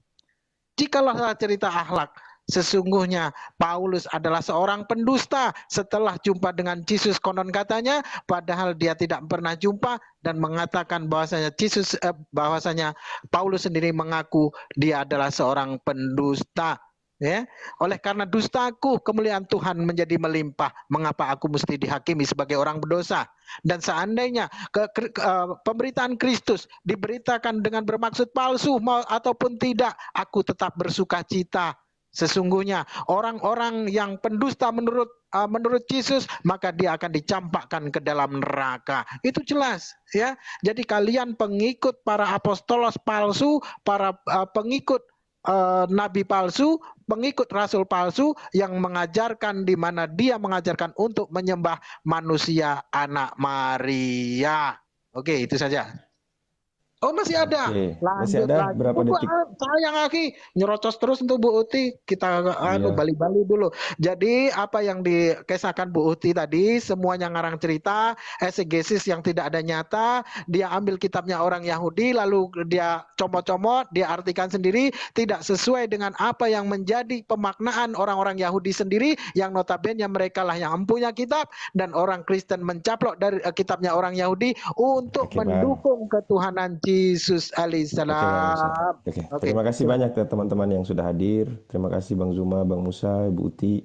Jikalau cerita akhlak, Sesungguhnya Paulus adalah seorang pendusta setelah jumpa dengan Yesus konon katanya padahal dia tidak pernah jumpa dan mengatakan bahwasanya Yesus eh, bahwasanya Paulus sendiri mengaku dia adalah seorang pendusta ya. Oleh karena dustaku kemuliaan Tuhan menjadi melimpah. Mengapa aku mesti dihakimi sebagai orang berdosa? Dan seandainya ke, ke, ke, eh, pemberitaan Kristus diberitakan dengan bermaksud palsu mau ataupun tidak, aku tetap bersuka cita Sesungguhnya orang-orang yang pendusta menurut uh, menurut Yesus maka dia akan dicampakkan ke dalam neraka. Itu jelas ya. Jadi kalian pengikut para apostolos palsu, para uh, pengikut uh, nabi palsu, pengikut rasul palsu yang mengajarkan di mana dia mengajarkan untuk menyembah manusia anak Maria. Oke, itu saja. Oh masih ada. Okay. masih ada lagi. berapa detik? Ah, sayang Aki, nyerocos terus untuk Bu Uti. Kita anu iya. bali-bali dulu. Jadi apa yang dikesakan Bu Uti tadi, semuanya ngarang cerita, esegesis yang tidak ada nyata, dia ambil kitabnya orang Yahudi lalu dia comot-comot, dia artikan sendiri tidak sesuai dengan apa yang menjadi pemaknaan orang-orang Yahudi sendiri yang notabene mereka lah yang empunya kitab dan orang Kristen mencaplok dari eh, kitabnya orang Yahudi untuk okay, mendukung bang. ketuhanan Yesus alaihissalam. Salam. okay. terima kasih banyak ya teman-teman yang sudah hadir. Terima kasih Bang Zuma, Bang Musa, Ibu Uti.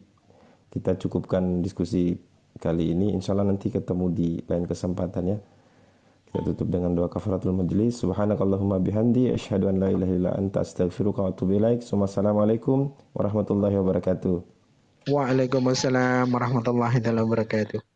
Kita cukupkan diskusi kali ini. Insya Allah nanti ketemu di lain kesempatan ya. Kita tutup dengan doa kafaratul majlis. Subhanakallahumma bihamdi. Asyhadu an la ilaha illa anta astaghfiruka wa atubu ilaik. Assalamualaikum warahmatullahi wabarakatuh. Waalaikumsalam warahmatullahi wabarakatuh.